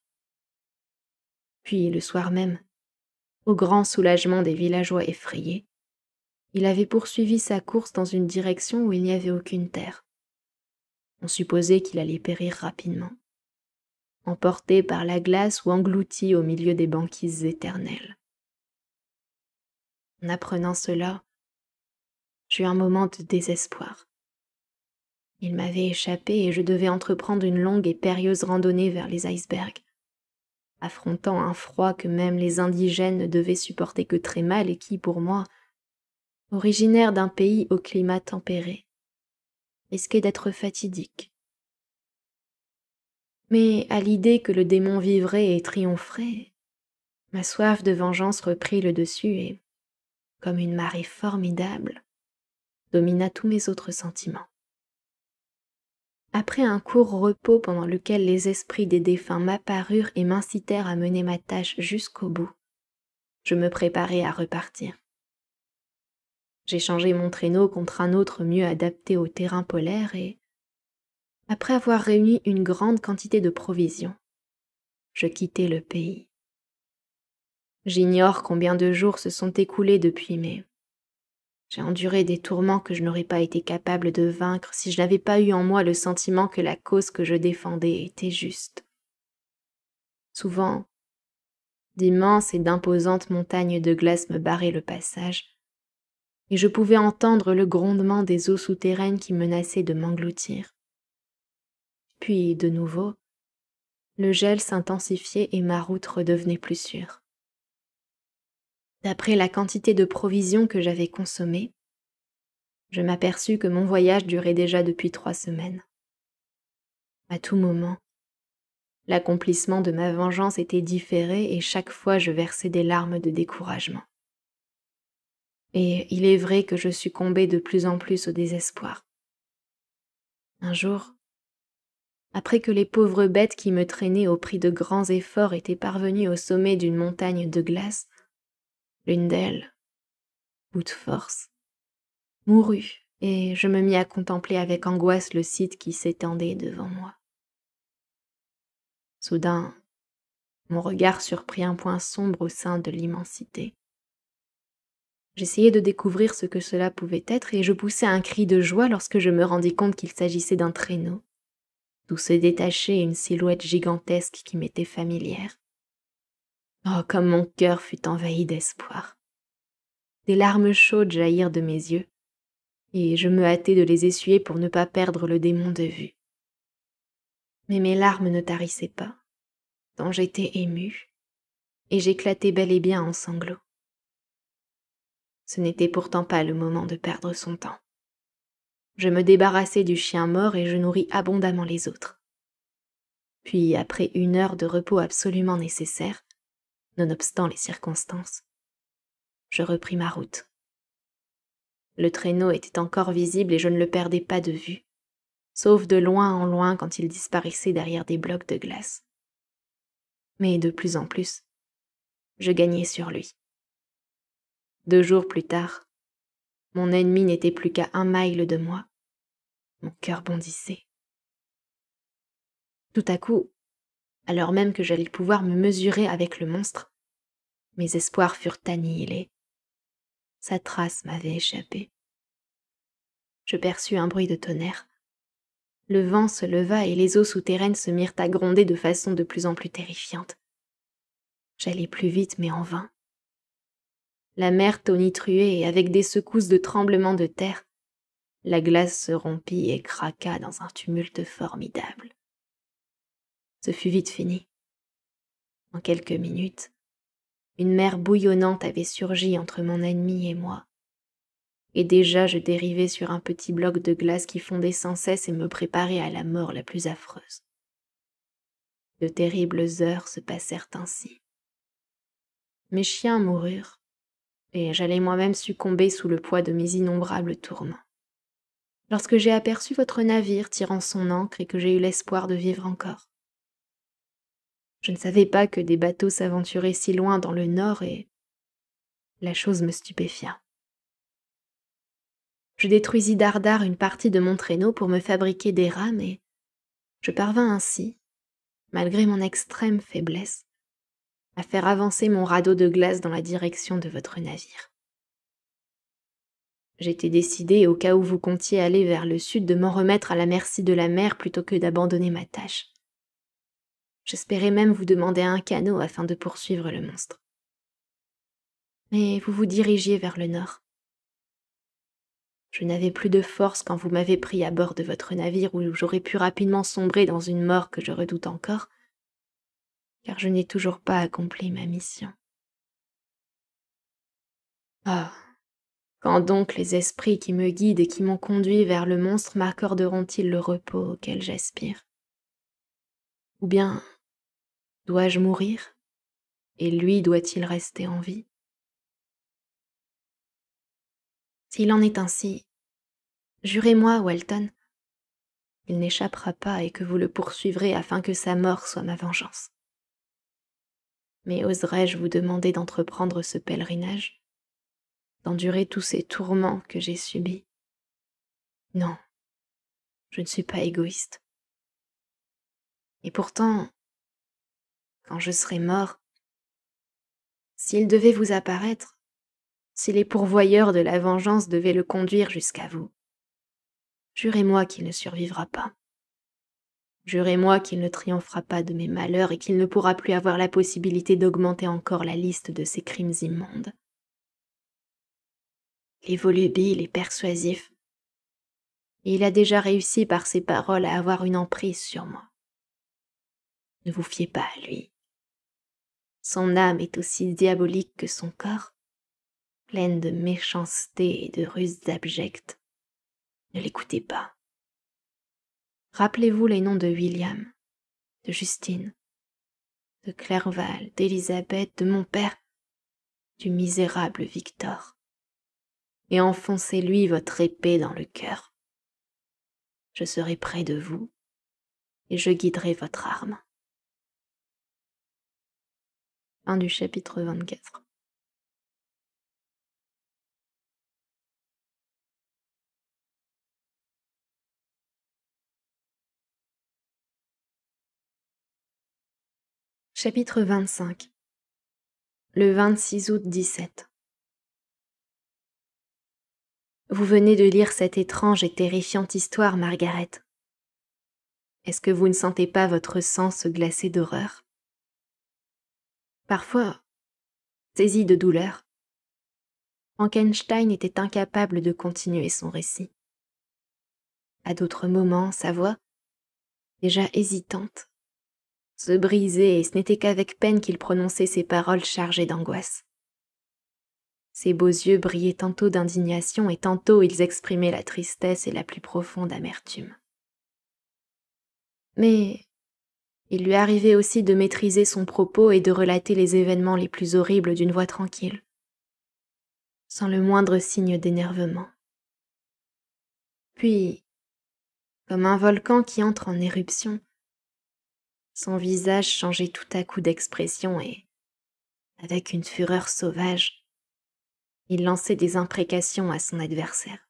Puis, le soir même, au grand soulagement des villageois effrayés, il avait poursuivi sa course dans une direction où il n'y avait aucune terre. On supposait qu'il allait périr rapidement, emporté par la glace ou englouti au milieu des banquises éternelles. En apprenant cela, J'eus un moment de désespoir. Il m'avait échappé et je devais entreprendre une longue et périlleuse randonnée vers les icebergs, affrontant un froid que même les indigènes ne devaient supporter que très mal et qui, pour moi, originaire d'un pays au climat tempéré, risquait d'être fatidique. Mais à l'idée que le démon vivrait et triompherait, ma soif de vengeance reprit le dessus et, comme une marée formidable, domina tous mes autres sentiments. Après un court repos pendant lequel les esprits des défunts m'apparurent et m'incitèrent à mener ma tâche jusqu'au bout, je me préparai à repartir. changé mon traîneau contre un autre mieux adapté au terrain polaire et, après avoir réuni une grande quantité de provisions, je quittai le pays. J'ignore combien de jours se sont écoulés depuis, mes. J'ai enduré des tourments que je n'aurais pas été capable de vaincre si je n'avais pas eu en moi le sentiment que la cause que je défendais était juste. Souvent, d'immenses et d'imposantes montagnes de glace me barraient le passage, et je pouvais entendre le grondement des eaux souterraines qui menaçaient de m'engloutir. Puis, de nouveau, le gel s'intensifiait et ma route redevenait plus sûre. D'après la quantité de provisions que j'avais consommées, je m'aperçus que mon voyage durait déjà depuis trois semaines. À tout moment, l'accomplissement de ma vengeance était différé et chaque fois je versais des larmes de découragement. Et il est vrai que je succombais de plus en plus au désespoir. Un jour, après que les pauvres bêtes qui me traînaient au prix de grands efforts étaient parvenues au sommet d'une montagne de glace, L'une d'elles, bout de force, mourut et je me mis à contempler avec angoisse le site qui s'étendait devant moi. Soudain, mon regard surprit un point sombre au sein de l'immensité. J'essayais de découvrir ce que cela pouvait être et je poussai un cri de joie lorsque je me rendis compte qu'il s'agissait d'un traîneau, d'où se détachait une silhouette gigantesque qui m'était familière. Oh, comme mon cœur fut envahi d'espoir. Des larmes chaudes jaillirent de mes yeux, et je me hâtai de les essuyer pour ne pas perdre le démon de vue. Mais mes larmes ne tarissaient pas, tant j'étais émue, et j'éclatais bel et bien en sanglots. Ce n'était pourtant pas le moment de perdre son temps. Je me débarrassai du chien mort et je nourris abondamment les autres. Puis, après une heure de repos absolument nécessaire, nonobstant les circonstances. Je repris ma route. Le traîneau était encore visible et je ne le perdais pas de vue, sauf de loin en loin quand il disparaissait derrière des blocs de glace. Mais de plus en plus, je gagnais sur lui. Deux jours plus tard, mon ennemi n'était plus qu'à un mile de moi. Mon cœur bondissait. Tout à coup, alors même que j'allais pouvoir me mesurer avec le monstre, mes espoirs furent annihilés. Sa trace m'avait échappé. Je perçus un bruit de tonnerre. Le vent se leva et les eaux souterraines se mirent à gronder de façon de plus en plus terrifiante. J'allai plus vite, mais en vain. La mer tonitruait et avec des secousses de tremblements de terre, la glace se rompit et craqua dans un tumulte formidable. Ce fut vite fini. En quelques minutes, une mer bouillonnante avait surgi entre mon ennemi et moi. Et déjà je dérivais sur un petit bloc de glace qui fondait sans cesse et me préparait à la mort la plus affreuse. De terribles heures se passèrent ainsi. Mes chiens moururent, et j'allais moi-même succomber sous le poids de mes innombrables tourments. Lorsque j'ai aperçu votre navire tirant son ancre et que j'ai eu l'espoir de vivre encore, je ne savais pas que des bateaux s'aventuraient si loin dans le nord et la chose me stupéfia. Je détruisis dardard une partie de mon traîneau pour me fabriquer des rames et je parvins ainsi, malgré mon extrême faiblesse, à faire avancer mon radeau de glace dans la direction de votre navire. J'étais décidé, au cas où vous comptiez aller vers le sud, de m'en remettre à la merci de la mer plutôt que d'abandonner ma tâche. J'espérais même vous demander un canot afin de poursuivre le monstre. Mais vous vous dirigiez vers le nord. Je n'avais plus de force quand vous m'avez pris à bord de votre navire où j'aurais pu rapidement sombrer dans une mort que je redoute encore, car je n'ai toujours pas accompli ma mission. Ah. Quand donc les esprits qui me guident et qui m'ont conduit vers le monstre m'accorderont-ils le repos auquel j'aspire Ou bien Dois-je mourir Et lui doit-il rester en vie S'il en est ainsi, jurez-moi, Walton, il n'échappera pas et que vous le poursuivrez afin que sa mort soit ma vengeance. Mais oserais-je vous demander d'entreprendre ce pèlerinage D'endurer tous ces tourments que j'ai subis Non, je ne suis pas égoïste. Et pourtant, quand je serai mort. S'il devait vous apparaître, si les pourvoyeurs de la vengeance devaient le conduire jusqu'à vous, jurez-moi qu'il ne survivra pas. Jurez-moi qu'il ne triomphera pas de mes malheurs et qu'il ne pourra plus avoir la possibilité d'augmenter encore la liste de ses crimes immondes. est volubile et persuasif, Et il a déjà réussi par ses paroles à avoir une emprise sur moi. Ne vous fiez pas à lui son âme est aussi diabolique que son corps, pleine de méchanceté et de ruses abjectes. Ne l'écoutez pas. Rappelez-vous les noms de William, de Justine, de Clerval, d'Elisabeth, de mon père, du misérable Victor. Et enfoncez-lui votre épée dans le cœur. Je serai près de vous et je guiderai votre arme. 1 du chapitre 24. Chapitre 25 Le 26 août 17 Vous venez de lire cette étrange et terrifiante histoire, Margaret. Est-ce que vous ne sentez pas votre sang se glacer d'horreur parfois saisi de douleur, Frankenstein était incapable de continuer son récit. À d'autres moments, sa voix, déjà hésitante, se brisait et ce n'était qu'avec peine qu'il prononçait ses paroles chargées d'angoisse. Ses beaux yeux brillaient tantôt d'indignation et tantôt ils exprimaient la tristesse et la plus profonde amertume. Mais il lui arrivait aussi de maîtriser son propos et de relater les événements les plus horribles d'une voix tranquille, sans le moindre signe d'énervement. Puis, comme un volcan qui entre en éruption, son visage changeait tout à coup d'expression et, avec une fureur sauvage, il lançait des imprécations à son adversaire.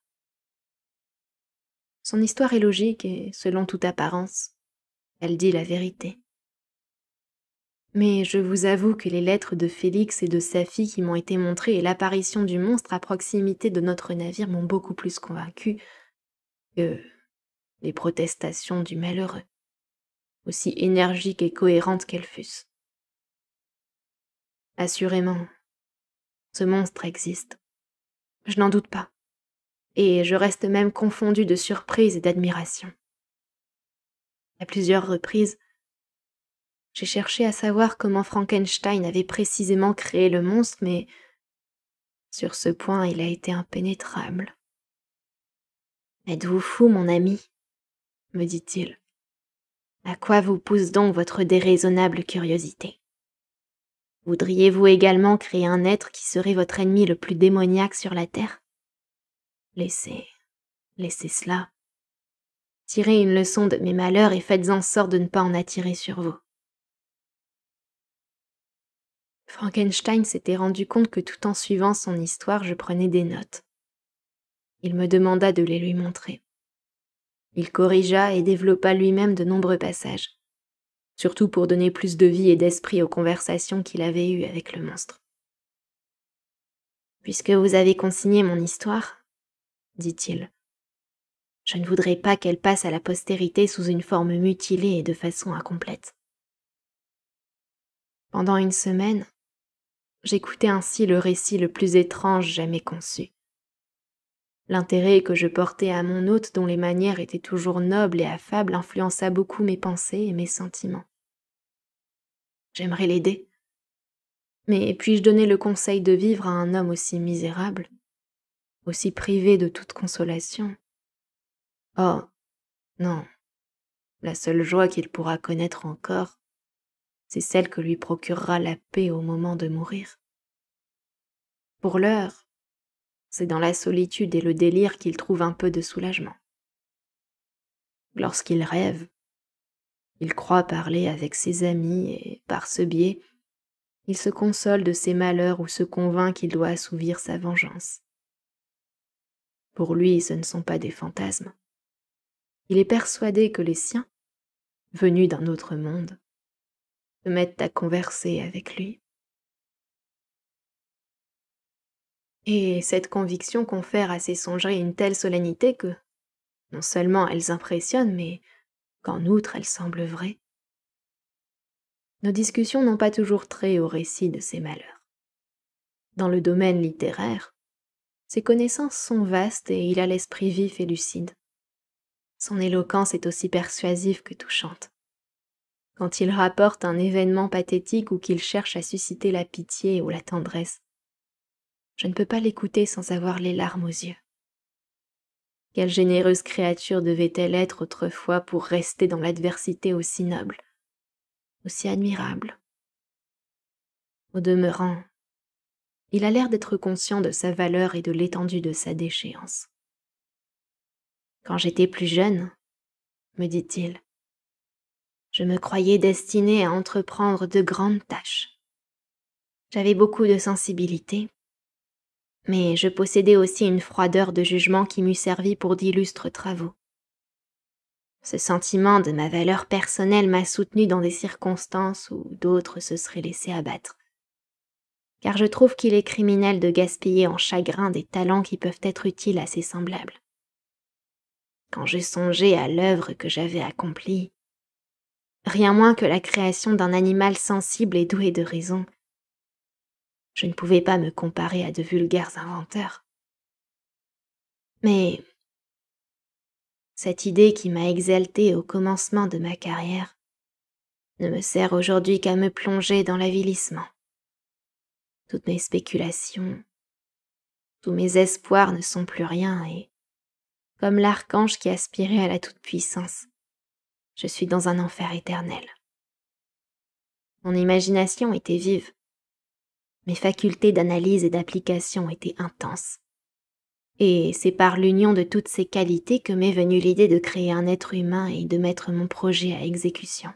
Son histoire est logique et, selon toute apparence, elle dit la vérité. Mais je vous avoue que les lettres de Félix et de sa fille qui m'ont été montrées et l'apparition du monstre à proximité de notre navire m'ont beaucoup plus convaincu que les protestations du malheureux, aussi énergiques et cohérentes qu'elles fussent. Assurément, ce monstre existe. Je n'en doute pas. Et je reste même confondu de surprise et d'admiration à plusieurs reprises. J'ai cherché à savoir comment Frankenstein avait précisément créé le monstre, mais sur ce point il a été impénétrable. Êtes-vous fou, mon ami me dit-il. À quoi vous pousse donc votre déraisonnable curiosité Voudriez-vous également créer un être qui serait votre ennemi le plus démoniaque sur la Terre Laissez, laissez cela. Tirez une leçon de mes malheurs et faites en sorte de ne pas en attirer sur vous. Frankenstein s'était rendu compte que tout en suivant son histoire, je prenais des notes. Il me demanda de les lui montrer. Il corrigea et développa lui-même de nombreux passages, surtout pour donner plus de vie et d'esprit aux conversations qu'il avait eues avec le monstre. Puisque vous avez consigné mon histoire, dit-il, je ne voudrais pas qu'elle passe à la postérité sous une forme mutilée et de façon incomplète. Pendant une semaine, j'écoutais ainsi le récit le plus étrange jamais conçu. L'intérêt que je portais à mon hôte, dont les manières étaient toujours nobles et affables, influença beaucoup mes pensées et mes sentiments. J'aimerais l'aider. Mais puis-je donner le conseil de vivre à un homme aussi misérable, aussi privé de toute consolation Oh, non. La seule joie qu'il pourra connaître encore, c'est celle que lui procurera la paix au moment de mourir. Pour l'heure, c'est dans la solitude et le délire qu'il trouve un peu de soulagement. Lorsqu'il rêve, il croit parler avec ses amis et, par ce biais, il se console de ses malheurs ou se convainc qu'il doit assouvir sa vengeance. Pour lui, ce ne sont pas des fantasmes, il est persuadé que les siens, venus d'un autre monde, se mettent à converser avec lui. Et cette conviction confère à ses songeries une telle solennité que, non seulement elles impressionnent, mais qu'en outre elles semblent vraies. Nos discussions n'ont pas toujours trait au récit de ses malheurs. Dans le domaine littéraire, ses connaissances sont vastes et il a l'esprit vif et lucide. Son éloquence est aussi persuasive que touchante. Quand il rapporte un événement pathétique ou qu'il cherche à susciter la pitié ou la tendresse, je ne peux pas l'écouter sans avoir les larmes aux yeux. Quelle généreuse créature devait-elle être autrefois pour rester dans l'adversité aussi noble, aussi admirable Au demeurant, il a l'air d'être conscient de sa valeur et de l'étendue de sa déchéance quand j'étais plus jeune, me dit-il. Je me croyais destinée à entreprendre de grandes tâches. J'avais beaucoup de sensibilité, mais je possédais aussi une froideur de jugement qui m'eût servi pour d'illustres travaux. Ce sentiment de ma valeur personnelle m'a soutenue dans des circonstances où d'autres se seraient laissés abattre. Car je trouve qu'il est criminel de gaspiller en chagrin des talents qui peuvent être utiles à ses semblables quand je songeais à l'œuvre que j'avais accomplie. Rien moins que la création d'un animal sensible et doué de raison. Je ne pouvais pas me comparer à de vulgaires inventeurs. Mais cette idée qui m'a exaltée au commencement de ma carrière ne me sert aujourd'hui qu'à me plonger dans l'avilissement. Toutes mes spéculations, tous mes espoirs ne sont plus rien et comme l'archange qui aspirait à la toute-puissance. Je suis dans un enfer éternel. Mon imagination était vive. Mes facultés d'analyse et d'application étaient intenses. Et c'est par l'union de toutes ces qualités que m'est venue l'idée de créer un être humain et de mettre mon projet à exécution.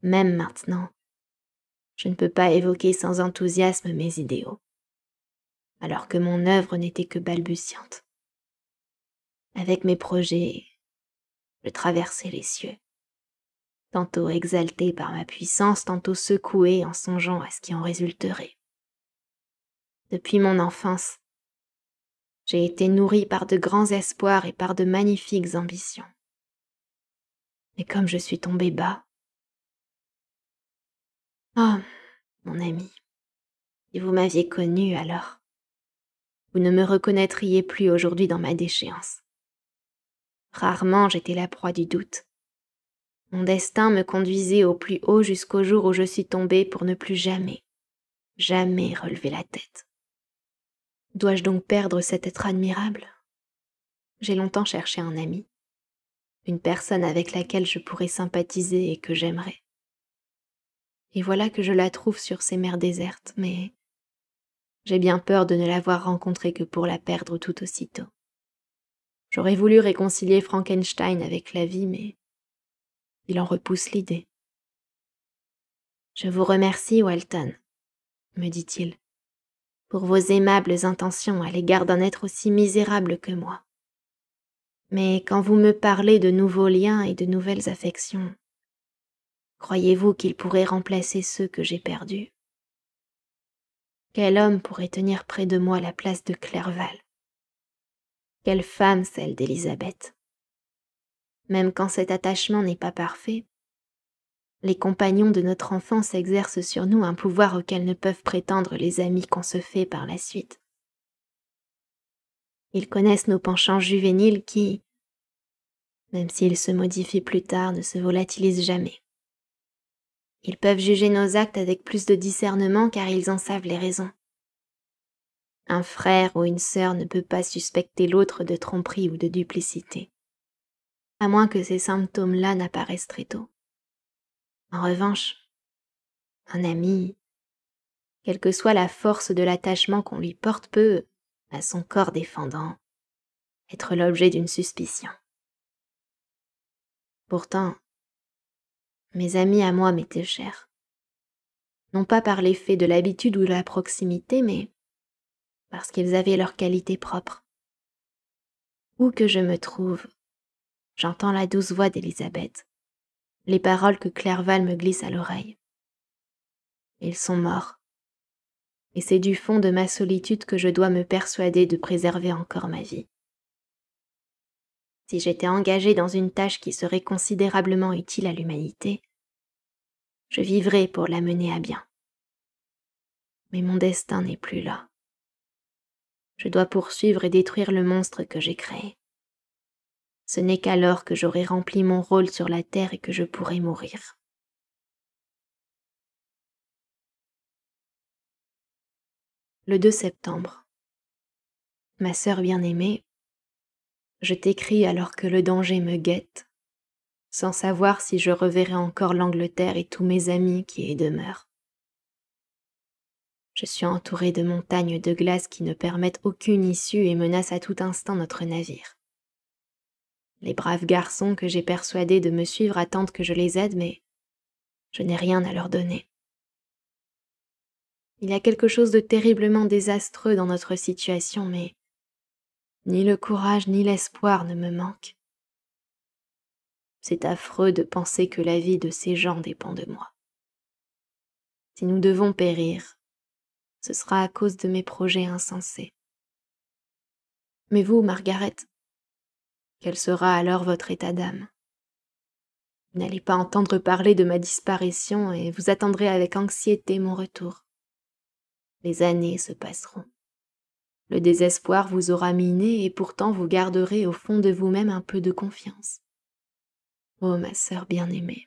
Même maintenant, je ne peux pas évoquer sans enthousiasme mes idéaux, alors que mon œuvre n'était que balbutiante. Avec mes projets, je traversais les cieux, tantôt exalté par ma puissance, tantôt secoué en songeant à ce qui en résulterait. Depuis mon enfance, j'ai été nourri par de grands espoirs et par de magnifiques ambitions. Mais comme je suis tombé bas, Oh, mon ami, si vous m'aviez connu alors, vous ne me reconnaîtriez plus aujourd'hui dans ma déchéance. Rarement j'étais la proie du doute. Mon destin me conduisait au plus haut jusqu'au jour où je suis tombée pour ne plus jamais, jamais relever la tête. Dois-je donc perdre cet être admirable J'ai longtemps cherché un ami, une personne avec laquelle je pourrais sympathiser et que j'aimerais. Et voilà que je la trouve sur ces mers désertes, mais j'ai bien peur de ne l'avoir rencontrée que pour la perdre tout aussitôt. J'aurais voulu réconcilier Frankenstein avec la vie, mais il en repousse l'idée. Je vous remercie, Walton, me dit-il, pour vos aimables intentions à l'égard d'un être aussi misérable que moi. Mais quand vous me parlez de nouveaux liens et de nouvelles affections, croyez-vous qu'ils pourraient remplacer ceux que j'ai perdus Quel homme pourrait tenir près de moi la place de Clerval quelle femme celle d'Élisabeth Même quand cet attachement n'est pas parfait, les compagnons de notre enfance exercent sur nous un pouvoir auquel ne peuvent prétendre les amis qu'on se fait par la suite. Ils connaissent nos penchants juvéniles qui, même s'ils se modifient plus tard, ne se volatilisent jamais. Ils peuvent juger nos actes avec plus de discernement car ils en savent les raisons. Un frère ou une sœur ne peut pas suspecter l'autre de tromperie ou de duplicité, à moins que ces symptômes-là n'apparaissent très tôt. En revanche, un ami, quelle que soit la force de l'attachement qu'on lui porte, peut, à son corps défendant, être l'objet d'une suspicion. Pourtant, mes amis à moi m'étaient chers. Non pas par l'effet de l'habitude ou de la proximité, mais parce qu'ils avaient leurs qualités propres. Où que je me trouve, j'entends la douce voix d'Élisabeth, les paroles que Clerval me glisse à l'oreille. Ils sont morts. Et c'est du fond de ma solitude que je dois me persuader de préserver encore ma vie. Si j'étais engagée dans une tâche qui serait considérablement utile à l'humanité, je vivrais pour la mener à bien. Mais mon destin n'est plus là je dois poursuivre et détruire le monstre que j'ai créé. Ce n'est qu'alors que j'aurai rempli mon rôle sur la terre et que je pourrai mourir. Le 2 septembre. Ma sœur bien-aimée, je t'écris alors que le danger me guette, sans savoir si je reverrai encore l'Angleterre et tous mes amis qui y demeurent. Je suis entouré de montagnes de glace qui ne permettent aucune issue et menacent à tout instant notre navire. Les braves garçons que j'ai persuadés de me suivre attendent que je les aide, mais je n'ai rien à leur donner. Il y a quelque chose de terriblement désastreux dans notre situation, mais ni le courage ni l'espoir ne me manquent. C'est affreux de penser que la vie de ces gens dépend de moi. Si nous devons périr, ce sera à cause de mes projets insensés. Mais vous, Margaret, quel sera alors votre état d'âme Vous n'allez pas entendre parler de ma disparition et vous attendrez avec anxiété mon retour. Les années se passeront. Le désespoir vous aura miné et pourtant vous garderez au fond de vous-même un peu de confiance. Oh, ma sœur bien-aimée,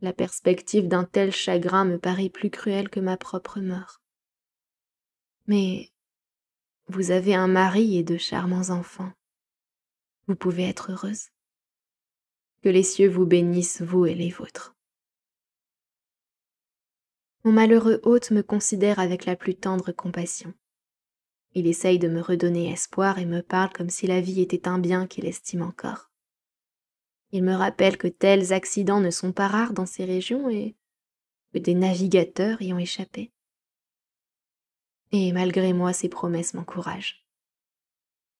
la perspective d'un tel chagrin me paraît plus cruelle que ma propre mort. Mais vous avez un mari et de charmants enfants. Vous pouvez être heureuse. Que les cieux vous bénissent, vous et les vôtres. Mon malheureux hôte me considère avec la plus tendre compassion. Il essaye de me redonner espoir et me parle comme si la vie était un bien qu'il estime encore. Il me rappelle que tels accidents ne sont pas rares dans ces régions et que des navigateurs y ont échappé et malgré moi ses promesses m'encouragent.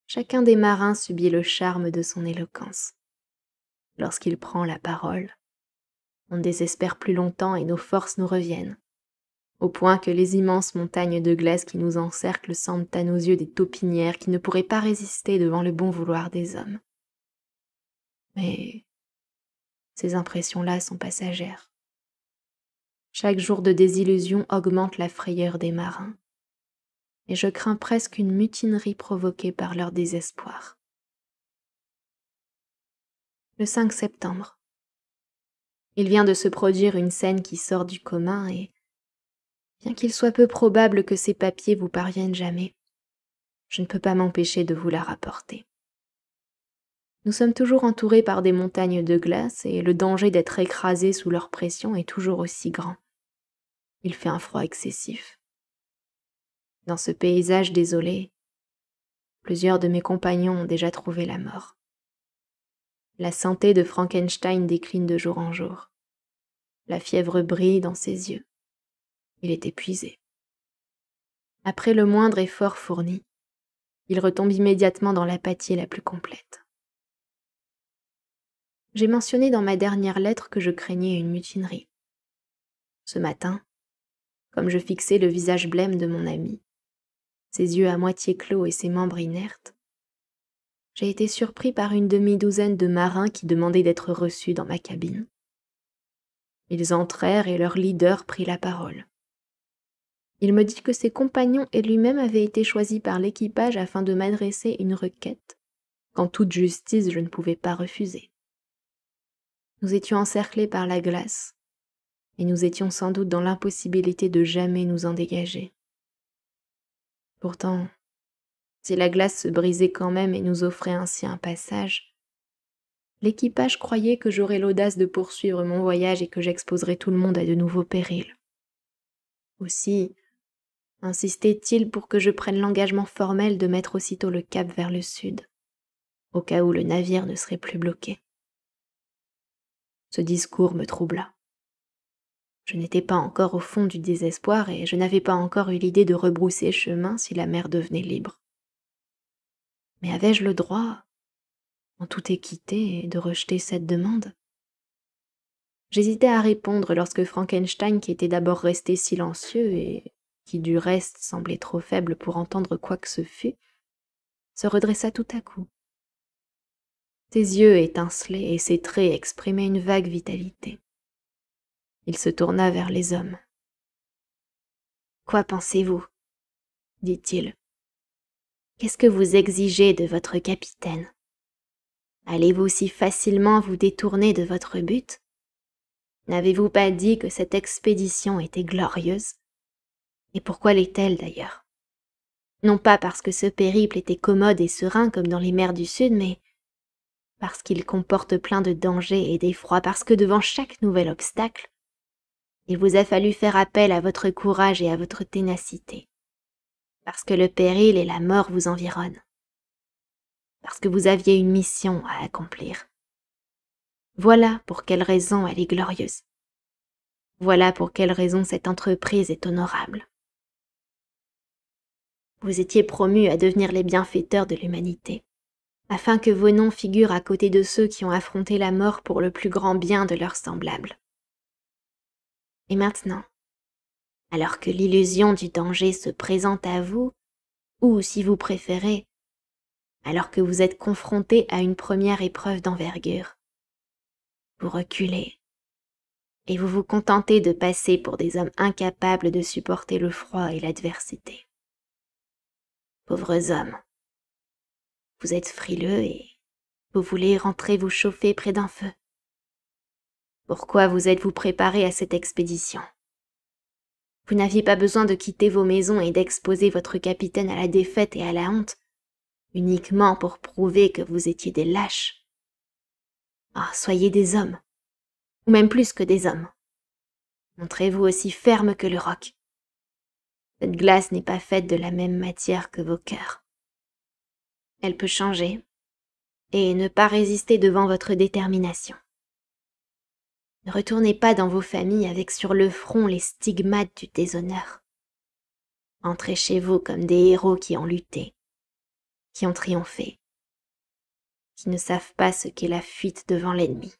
Chacun des marins subit le charme de son éloquence. Lorsqu'il prend la parole, on désespère plus longtemps et nos forces nous reviennent, au point que les immenses montagnes de glace qui nous encerclent semblent à nos yeux des taupinières qui ne pourraient pas résister devant le bon vouloir des hommes. Mais ces impressions-là sont passagères. Chaque jour de désillusion augmente la frayeur des marins et je crains presque une mutinerie provoquée par leur désespoir. Le 5 septembre. Il vient de se produire une scène qui sort du commun et, bien qu'il soit peu probable que ces papiers vous parviennent jamais, je ne peux pas m'empêcher de vous la rapporter. Nous sommes toujours entourés par des montagnes de glace et le danger d'être écrasés sous leur pression est toujours aussi grand. Il fait un froid excessif dans ce paysage désolé, plusieurs de mes compagnons ont déjà trouvé la mort. La santé de Frankenstein décline de jour en jour. La fièvre brille dans ses yeux. Il est épuisé. Après le moindre effort fourni, il retombe immédiatement dans l'apathie la plus complète. J'ai mentionné dans ma dernière lettre que je craignais une mutinerie. Ce matin, comme je fixais le visage blême de mon ami, ses yeux à moitié clos et ses membres inertes. J'ai été surpris par une demi-douzaine de marins qui demandaient d'être reçus dans ma cabine. Ils entrèrent et leur leader prit la parole. Il me dit que ses compagnons et lui-même avaient été choisis par l'équipage afin de m'adresser une requête, qu'en toute justice je ne pouvais pas refuser. Nous étions encerclés par la glace, et nous étions sans doute dans l'impossibilité de jamais nous en dégager. Pourtant, si la glace se brisait quand même et nous offrait ainsi un passage, l'équipage croyait que j'aurais l'audace de poursuivre mon voyage et que j'exposerais tout le monde à de nouveaux périls. Aussi, insistait-il pour que je prenne l'engagement formel de mettre aussitôt le cap vers le sud, au cas où le navire ne serait plus bloqué. Ce discours me troubla. Je n'étais pas encore au fond du désespoir et je n'avais pas encore eu l'idée de rebrousser chemin si la mer devenait libre. Mais avais-je le droit, en toute équité, de rejeter cette demande J'hésitais à répondre lorsque Frankenstein, qui était d'abord resté silencieux et qui du reste semblait trop faible pour entendre quoi que ce fût, se redressa tout à coup. Ses yeux étincelaient et ses traits exprimaient une vague vitalité il se tourna vers les hommes. Quoi pensez-vous dit-il. Qu'est-ce que vous exigez de votre capitaine Allez-vous si facilement vous détourner de votre but N'avez-vous pas dit que cette expédition était glorieuse Et pourquoi l'est-elle d'ailleurs Non pas parce que ce périple était commode et serein comme dans les mers du Sud, mais parce qu'il comporte plein de dangers et d'effroi, parce que devant chaque nouvel obstacle, il vous a fallu faire appel à votre courage et à votre ténacité, parce que le péril et la mort vous environnent, parce que vous aviez une mission à accomplir. Voilà pour quelle raison elle est glorieuse. Voilà pour quelle raison cette entreprise est honorable. Vous étiez promus à devenir les bienfaiteurs de l'humanité, afin que vos noms figurent à côté de ceux qui ont affronté la mort pour le plus grand bien de leurs semblables. Et maintenant, alors que l'illusion du danger se présente à vous, ou si vous préférez, alors que vous êtes confronté à une première épreuve d'envergure, vous reculez et vous vous contentez de passer pour des hommes incapables de supporter le froid et l'adversité. Pauvres hommes, vous êtes frileux et vous voulez rentrer vous chauffer près d'un feu. Pourquoi vous êtes-vous préparé à cette expédition Vous n'aviez pas besoin de quitter vos maisons et d'exposer votre capitaine à la défaite et à la honte, uniquement pour prouver que vous étiez des lâches. Ah, soyez des hommes, ou même plus que des hommes. Montrez-vous aussi ferme que le roc. Cette glace n'est pas faite de la même matière que vos cœurs. Elle peut changer et ne pas résister devant votre détermination. Ne retournez pas dans vos familles avec sur le front les stigmates du déshonneur. Entrez chez vous comme des héros qui ont lutté, qui ont triomphé, qui ne savent pas ce qu'est la fuite devant l'ennemi.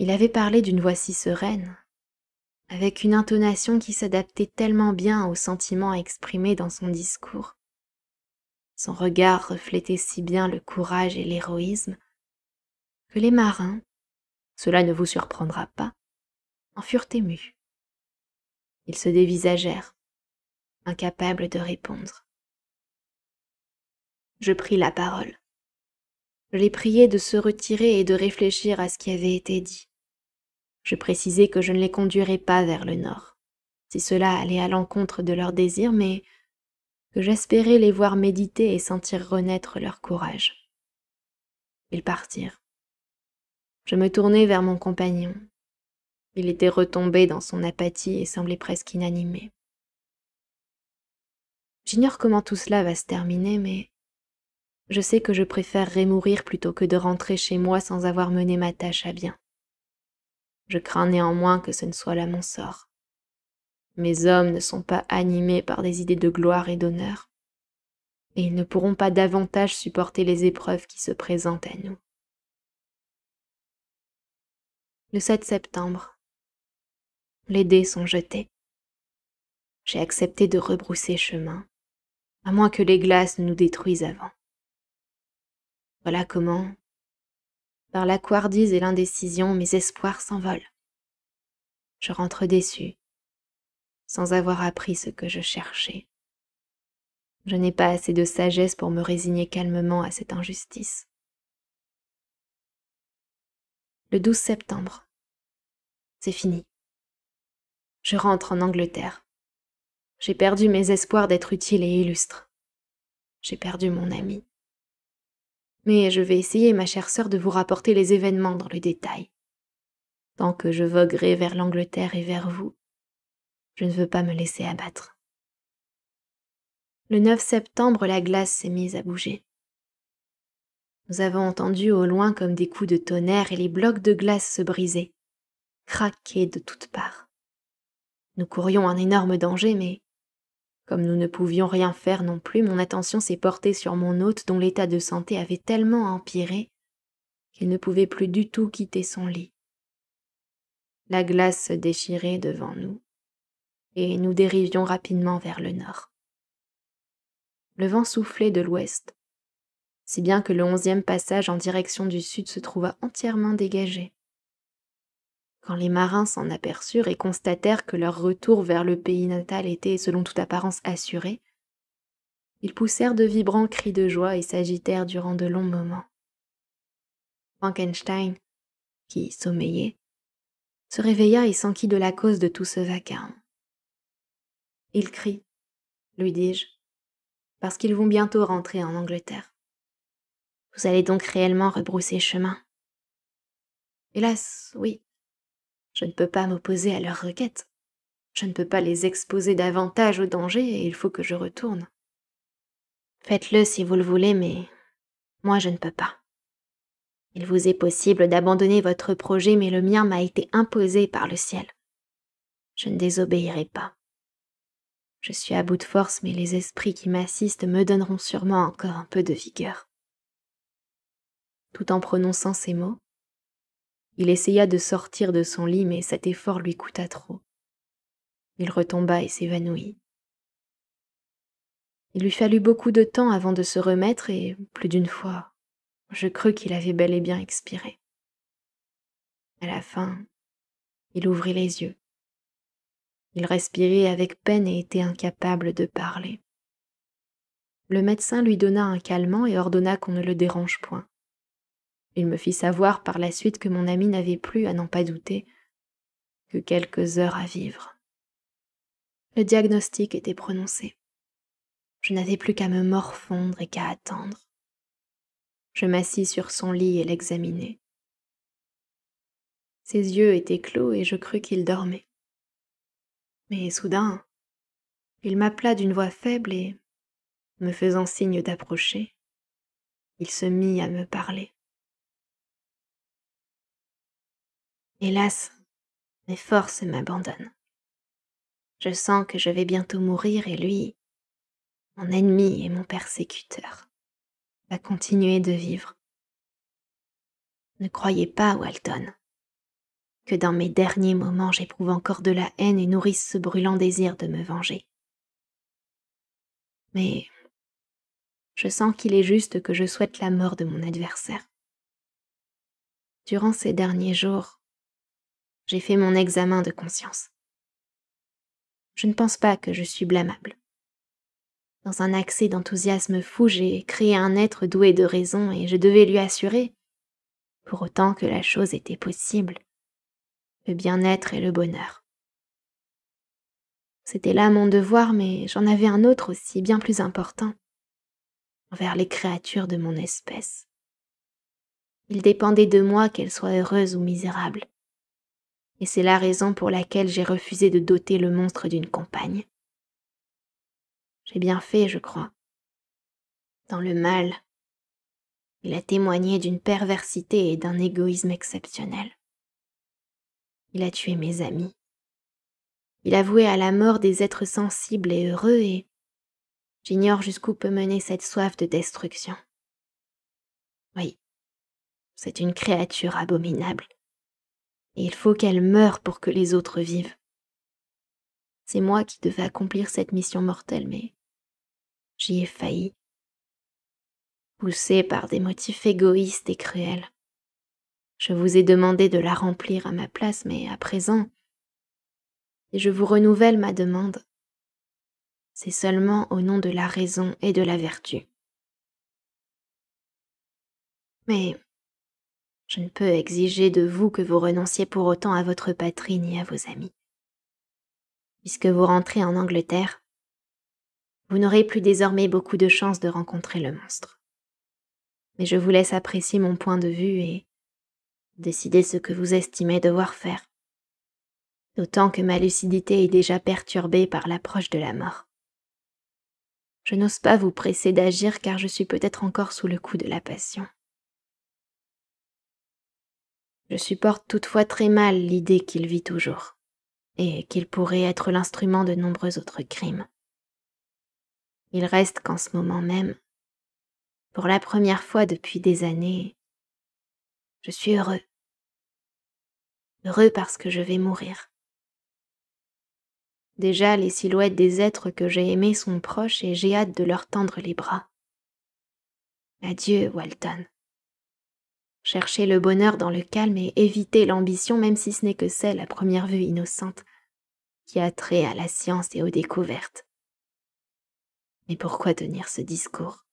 Il avait parlé d'une voix si sereine, avec une intonation qui s'adaptait tellement bien aux sentiments exprimés dans son discours. Son regard reflétait si bien le courage et l'héroïsme les marins, cela ne vous surprendra pas, en furent émus. Ils se dévisagèrent, incapables de répondre. Je pris la parole. Je les priai de se retirer et de réfléchir à ce qui avait été dit. Je précisai que je ne les conduirais pas vers le nord, si cela allait à l'encontre de leurs désirs, mais que j'espérais les voir méditer et sentir renaître leur courage. Ils partirent. Je me tournai vers mon compagnon. Il était retombé dans son apathie et semblait presque inanimé. J'ignore comment tout cela va se terminer, mais je sais que je préférerais mourir plutôt que de rentrer chez moi sans avoir mené ma tâche à bien. Je crains néanmoins que ce ne soit là mon sort. Mes hommes ne sont pas animés par des idées de gloire et d'honneur, et ils ne pourront pas davantage supporter les épreuves qui se présentent à nous. le 7 septembre. Les dés sont jetés. J'ai accepté de rebrousser chemin, à moins que les glaces ne nous détruisent avant. Voilà comment, par la couardise et l'indécision, mes espoirs s'envolent. Je rentre déçu, sans avoir appris ce que je cherchais. Je n'ai pas assez de sagesse pour me résigner calmement à cette injustice le 12 septembre. C'est fini. Je rentre en Angleterre. J'ai perdu mes espoirs d'être utile et illustre. J'ai perdu mon ami. Mais je vais essayer, ma chère sœur, de vous rapporter les événements dans le détail. Tant que je voguerai vers l'Angleterre et vers vous, je ne veux pas me laisser abattre. Le 9 septembre, la glace s'est mise à bouger. Nous avons entendu au loin comme des coups de tonnerre et les blocs de glace se brisaient, craquaient de toutes parts. Nous courions un énorme danger, mais comme nous ne pouvions rien faire non plus, mon attention s'est portée sur mon hôte dont l'état de santé avait tellement empiré qu'il ne pouvait plus du tout quitter son lit. La glace se déchirait devant nous, et nous dérivions rapidement vers le nord. Le vent soufflait de l'ouest, si bien que le onzième passage en direction du sud se trouva entièrement dégagé. Quand les marins s'en aperçurent et constatèrent que leur retour vers le pays natal était, selon toute apparence, assuré, ils poussèrent de vibrants cris de joie et s'agitèrent durant de longs moments. Frankenstein, qui sommeillait, se réveilla et s'enquit de la cause de tout ce vacarme. Il crie, lui dis-je, parce qu'ils vont bientôt rentrer en Angleterre. Vous allez donc réellement rebrousser chemin. Hélas, oui. Je ne peux pas m'opposer à leur requête. Je ne peux pas les exposer davantage au danger et il faut que je retourne. Faites-le si vous le voulez, mais moi je ne peux pas. Il vous est possible d'abandonner votre projet, mais le mien m'a été imposé par le ciel. Je ne désobéirai pas. Je suis à bout de force, mais les esprits qui m'assistent me donneront sûrement encore un peu de vigueur tout en prononçant ces mots. Il essaya de sortir de son lit, mais cet effort lui coûta trop. Il retomba et s'évanouit. Il lui fallut beaucoup de temps avant de se remettre et, plus d'une fois, je crus qu'il avait bel et bien expiré. À la fin, il ouvrit les yeux. Il respirait avec peine et était incapable de parler. Le médecin lui donna un calmant et ordonna qu'on ne le dérange point. Il me fit savoir par la suite que mon ami n'avait plus, à n'en pas douter, que quelques heures à vivre. Le diagnostic était prononcé. Je n'avais plus qu'à me morfondre et qu'à attendre. Je m'assis sur son lit et l'examinai. Ses yeux étaient clos et je crus qu'il dormait. Mais soudain, il m'appela d'une voix faible et, me faisant signe d'approcher, il se mit à me parler. Hélas, mes forces m'abandonnent. Je sens que je vais bientôt mourir et lui, mon ennemi et mon persécuteur, va continuer de vivre. Ne croyez pas, Walton, que dans mes derniers moments j'éprouve encore de la haine et nourrisse ce brûlant désir de me venger. Mais je sens qu'il est juste que je souhaite la mort de mon adversaire. Durant ces derniers jours, j'ai fait mon examen de conscience. Je ne pense pas que je suis blâmable. Dans un accès d'enthousiasme fou, j'ai créé un être doué de raison et je devais lui assurer, pour autant que la chose était possible, le bien-être et le bonheur. C'était là mon devoir, mais j'en avais un autre aussi, bien plus important, envers les créatures de mon espèce. Il dépendait de moi qu'elles soient heureuses ou misérables et c'est la raison pour laquelle j'ai refusé de doter le monstre d'une compagne. J'ai bien fait, je crois. Dans le mal, il a témoigné d'une perversité et d'un égoïsme exceptionnel. Il a tué mes amis. Il a voué à la mort des êtres sensibles et heureux et j'ignore jusqu'où peut mener cette soif de destruction. Oui, c'est une créature abominable et il faut qu'elle meure pour que les autres vivent. C'est moi qui devais accomplir cette mission mortelle, mais j'y ai failli, poussée par des motifs égoïstes et cruels. Je vous ai demandé de la remplir à ma place, mais à présent, et je vous renouvelle ma demande, c'est seulement au nom de la raison et de la vertu. Mais je ne peux exiger de vous que vous renonciez pour autant à votre patrie ni à vos amis. Puisque vous rentrez en Angleterre, vous n'aurez plus désormais beaucoup de chances de rencontrer le monstre. Mais je vous laisse apprécier mon point de vue et décider ce que vous estimez devoir faire. D'autant que ma lucidité est déjà perturbée par l'approche de la mort. Je n'ose pas vous presser d'agir car je suis peut-être encore sous le coup de la passion. Je supporte toutefois très mal l'idée qu'il vit toujours, et qu'il pourrait être l'instrument de nombreux autres crimes. Il reste qu'en ce moment même, pour la première fois depuis des années, je suis heureux. Heureux parce que je vais mourir. Déjà, les silhouettes des êtres que j'ai aimés sont proches et j'ai hâte de leur tendre les bras. Adieu, Walton chercher le bonheur dans le calme et éviter l'ambition, même si ce n'est que celle à première vue innocente, qui a trait à la science et aux découvertes. Mais pourquoi tenir ce discours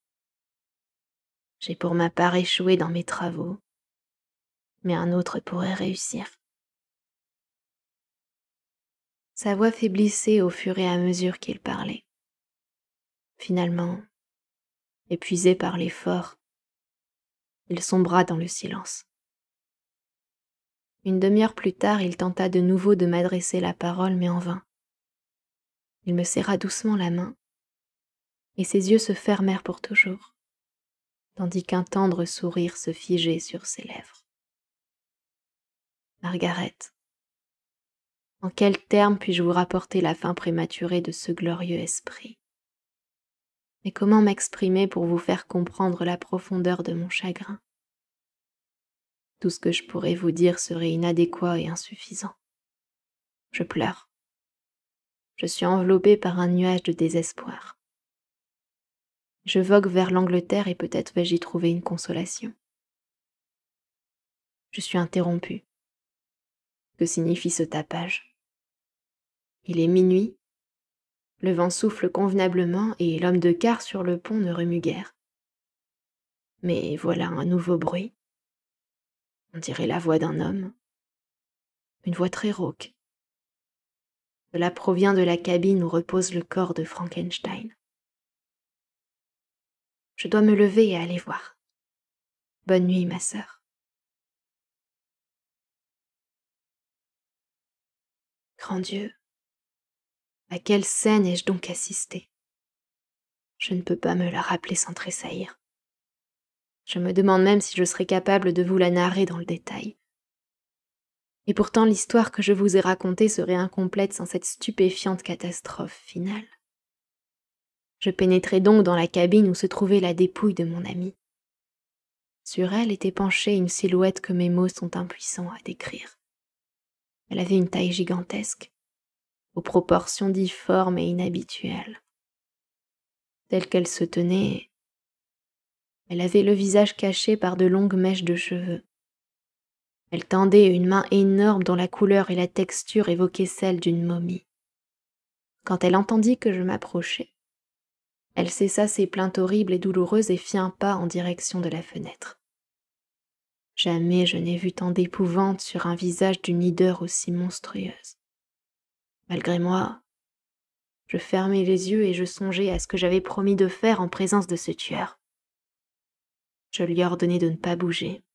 J'ai pour ma part échoué dans mes travaux, mais un autre pourrait réussir. Sa voix faiblissait au fur et à mesure qu'il parlait. Finalement, épuisé par l'effort, il sombra dans le silence. Une demi-heure plus tard, il tenta de nouveau de m'adresser la parole, mais en vain. Il me serra doucement la main, et ses yeux se fermèrent pour toujours, tandis qu'un tendre sourire se figeait sur ses lèvres. Margaret, en quels termes puis-je vous rapporter la fin prématurée de ce glorieux esprit mais comment m'exprimer pour vous faire comprendre la profondeur de mon chagrin Tout ce que je pourrais vous dire serait inadéquat et insuffisant. Je pleure. Je suis enveloppée par un nuage de désespoir. Je vogue vers l'Angleterre et peut-être vais-je y trouver une consolation. Je suis interrompue. Que signifie ce tapage Il est minuit le vent souffle convenablement et l'homme de quart sur le pont ne remue guère. Mais voilà un nouveau bruit. On dirait la voix d'un homme. Une voix très rauque. Cela provient de la cabine où repose le corps de Frankenstein. Je dois me lever et aller voir. Bonne nuit, ma sœur. Grand Dieu, à quelle scène ai-je donc assisté Je ne peux pas me la rappeler sans tressaillir. Je me demande même si je serais capable de vous la narrer dans le détail. Et pourtant l'histoire que je vous ai racontée serait incomplète sans cette stupéfiante catastrophe finale. Je pénétrai donc dans la cabine où se trouvait la dépouille de mon amie. Sur elle était penchée une silhouette que mes mots sont impuissants à décrire. Elle avait une taille gigantesque, aux proportions difformes et inhabituelles. Telle qu'elle se tenait, elle avait le visage caché par de longues mèches de cheveux. Elle tendait une main énorme dont la couleur et la texture évoquaient celle d'une momie. Quand elle entendit que je m'approchais, elle cessa ses plaintes horribles et douloureuses et fit un pas en direction de la fenêtre. Jamais je n'ai vu tant d'épouvante sur un visage d'une hideur aussi monstrueuse. Malgré moi, je fermais les yeux et je songeais à ce que j'avais promis de faire en présence de ce tueur. Je lui ordonnai de ne pas bouger.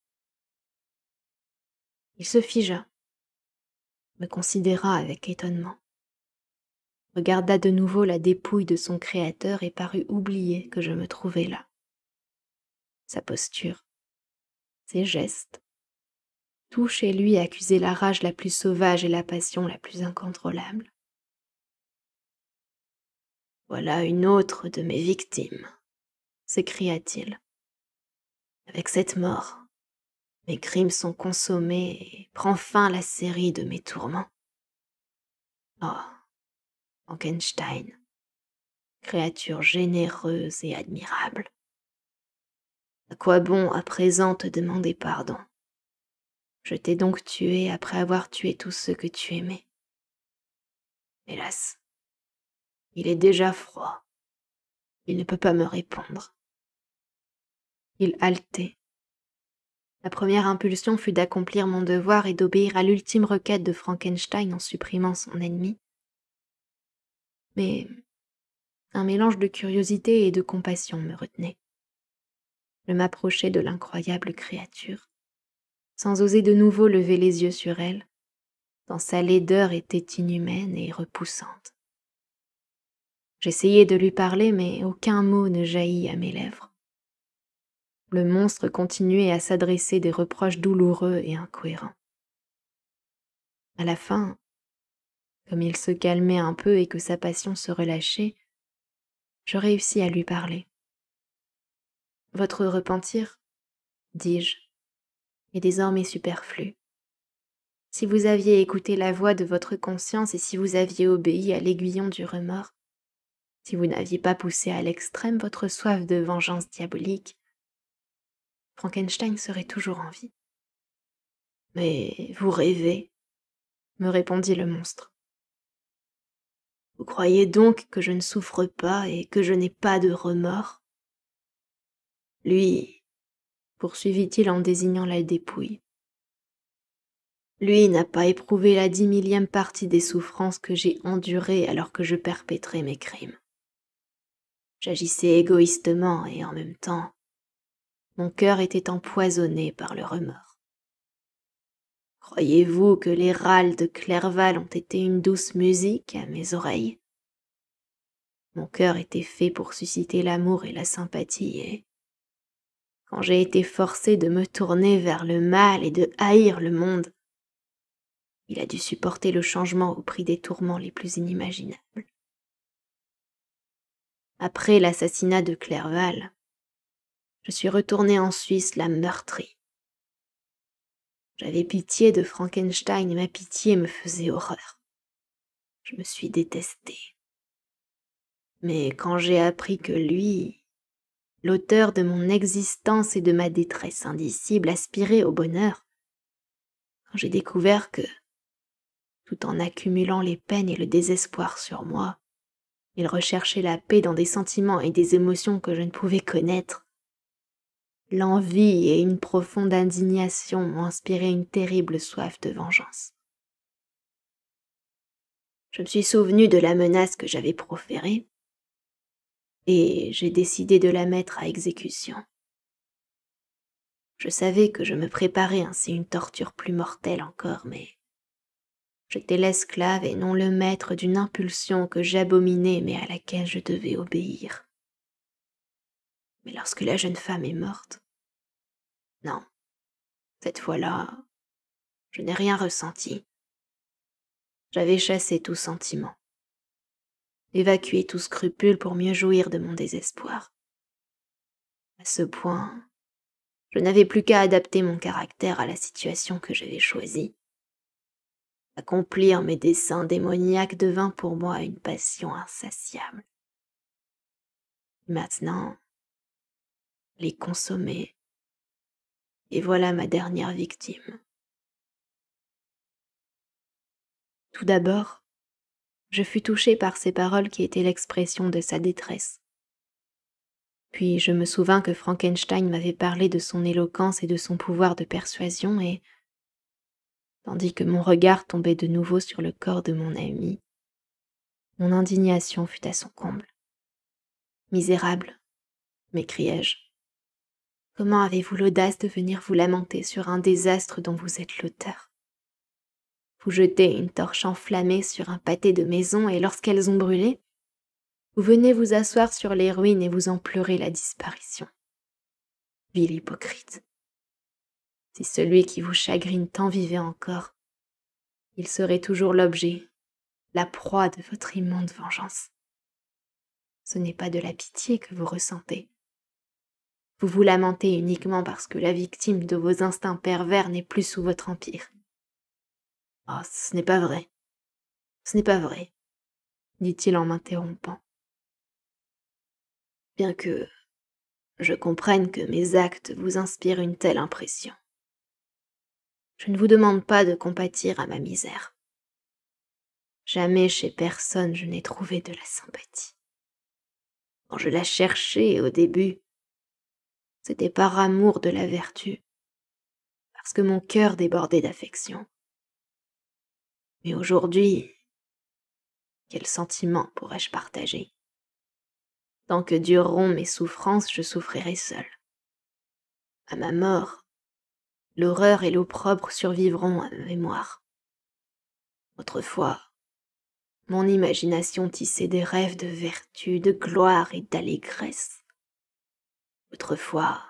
Il se figea, me considéra avec étonnement, regarda de nouveau la dépouille de son créateur et parut oublier que je me trouvais là. Sa posture, ses gestes, tout chez lui accusait la rage la plus sauvage et la passion la plus incontrôlable. Voilà une autre de mes victimes, s'écria-t-il. Avec cette mort, mes crimes sont consommés et prend fin la série de mes tourments. Oh, Frankenstein, créature généreuse et admirable. À quoi bon à présent te demander pardon je t'ai donc tué après avoir tué tous ceux que tu aimais. Hélas, il est déjà froid. Il ne peut pas me répondre. Il haletait. La première impulsion fut d'accomplir mon devoir et d'obéir à l'ultime requête de Frankenstein en supprimant son ennemi. Mais un mélange de curiosité et de compassion me retenait. Je m'approchais de l'incroyable créature sans oser de nouveau lever les yeux sur elle, dont sa laideur était inhumaine et repoussante. J'essayais de lui parler, mais aucun mot ne jaillit à mes lèvres. Le monstre continuait à s'adresser des reproches douloureux et incohérents. À la fin, comme il se calmait un peu et que sa passion se relâchait, je réussis à lui parler. Votre repentir, dis-je, est désormais superflu. Si vous aviez écouté la voix de votre conscience et si vous aviez obéi à l'aiguillon du remords, si vous n'aviez pas poussé à l'extrême votre soif de vengeance diabolique, Frankenstein serait toujours en vie. Mais vous rêvez, me répondit le monstre. Vous croyez donc que je ne souffre pas et que je n'ai pas de remords Lui, poursuivit-il en désignant la dépouille. Lui n'a pas éprouvé la dix millième partie des souffrances que j'ai endurées alors que je perpétrais mes crimes. J'agissais égoïstement et en même temps, mon cœur était empoisonné par le remords. Croyez-vous que les râles de Clerval ont été une douce musique à mes oreilles Mon cœur était fait pour susciter l'amour et la sympathie et, quand j'ai été forcée de me tourner vers le mal et de haïr le monde. Il a dû supporter le changement au prix des tourments les plus inimaginables. Après l'assassinat de Clerval, je suis retournée en Suisse la meurtrie. J'avais pitié de Frankenstein et ma pitié me faisait horreur. Je me suis détestée. Mais quand j'ai appris que lui, l'auteur de mon existence et de ma détresse indicible, aspirait au bonheur, quand j'ai découvert que, tout en accumulant les peines et le désespoir sur moi, il recherchait la paix dans des sentiments et des émotions que je ne pouvais connaître. L'envie et une profonde indignation m'ont inspiré une terrible soif de vengeance. Je me suis souvenu de la menace que j'avais proférée, et j'ai décidé de la mettre à exécution. Je savais que je me préparais ainsi une torture plus mortelle encore, mais j'étais l'esclave et non le maître d'une impulsion que j'abominais mais à laquelle je devais obéir. Mais lorsque la jeune femme est morte, non, cette fois-là, je n'ai rien ressenti. J'avais chassé tout sentiment évacuer tout scrupule pour mieux jouir de mon désespoir. À ce point, je n'avais plus qu'à adapter mon caractère à la situation que j'avais choisie. Accomplir mes desseins démoniaques devint pour moi une passion insatiable. Maintenant, les consommer, et voilà ma dernière victime. Tout d'abord, je fus touchée par ces paroles qui étaient l'expression de sa détresse. Puis je me souvins que Frankenstein m'avait parlé de son éloquence et de son pouvoir de persuasion, et tandis que mon regard tombait de nouveau sur le corps de mon ami, mon indignation fut à son comble. Misérable, m'écriai-je, comment avez-vous l'audace de venir vous lamenter sur un désastre dont vous êtes l'auteur vous jetez une torche enflammée sur un pâté de maison et lorsqu'elles ont brûlé, vous venez vous asseoir sur les ruines et vous en pleurez la disparition. Ville hypocrite. Si celui qui vous chagrine tant vivait encore, il serait toujours l'objet, la proie de votre immonde vengeance. Ce n'est pas de la pitié que vous ressentez. Vous vous lamentez uniquement parce que la victime de vos instincts pervers n'est plus sous votre empire. Oh, ce n'est pas vrai. Ce n'est pas vrai, dit-il en m'interrompant. Bien que je comprenne que mes actes vous inspirent une telle impression. Je ne vous demande pas de compatir à ma misère. Jamais chez personne je n'ai trouvé de la sympathie. Quand je la cherchais au début, c'était par amour de la vertu, parce que mon cœur débordait d'affection. Mais aujourd'hui, quel sentiment pourrais-je partager Tant que dureront mes souffrances, je souffrirai seul. À ma mort, l'horreur et l'opprobre survivront à ma mémoire. Autrefois, mon imagination tissait des rêves de vertu, de gloire et d'allégresse. Autrefois,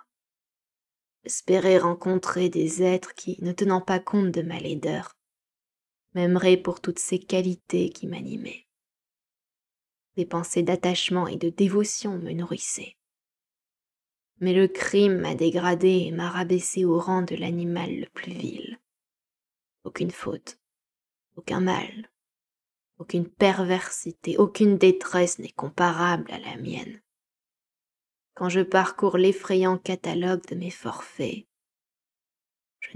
j'espérais rencontrer des êtres qui, ne tenant pas compte de ma laideur, m'aimerait pour toutes ces qualités qui m'animaient. Des pensées d'attachement et de dévotion me nourrissaient. Mais le crime m'a dégradé et m'a rabaissé au rang de l'animal le plus vil. Aucune faute, aucun mal, aucune perversité, aucune détresse n'est comparable à la mienne. Quand je parcours l'effrayant catalogue de mes forfaits,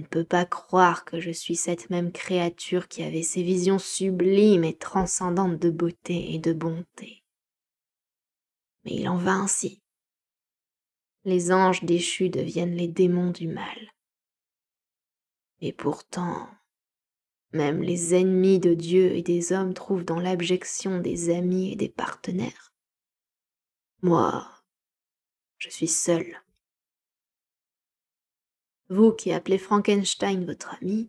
ne peux pas croire que je suis cette même créature qui avait ces visions sublimes et transcendantes de beauté et de bonté. Mais il en va ainsi. Les anges déchus deviennent les démons du mal. Et pourtant, même les ennemis de Dieu et des hommes trouvent dans l'abjection des amis et des partenaires. Moi, je suis seule vous qui appelez Frankenstein votre ami,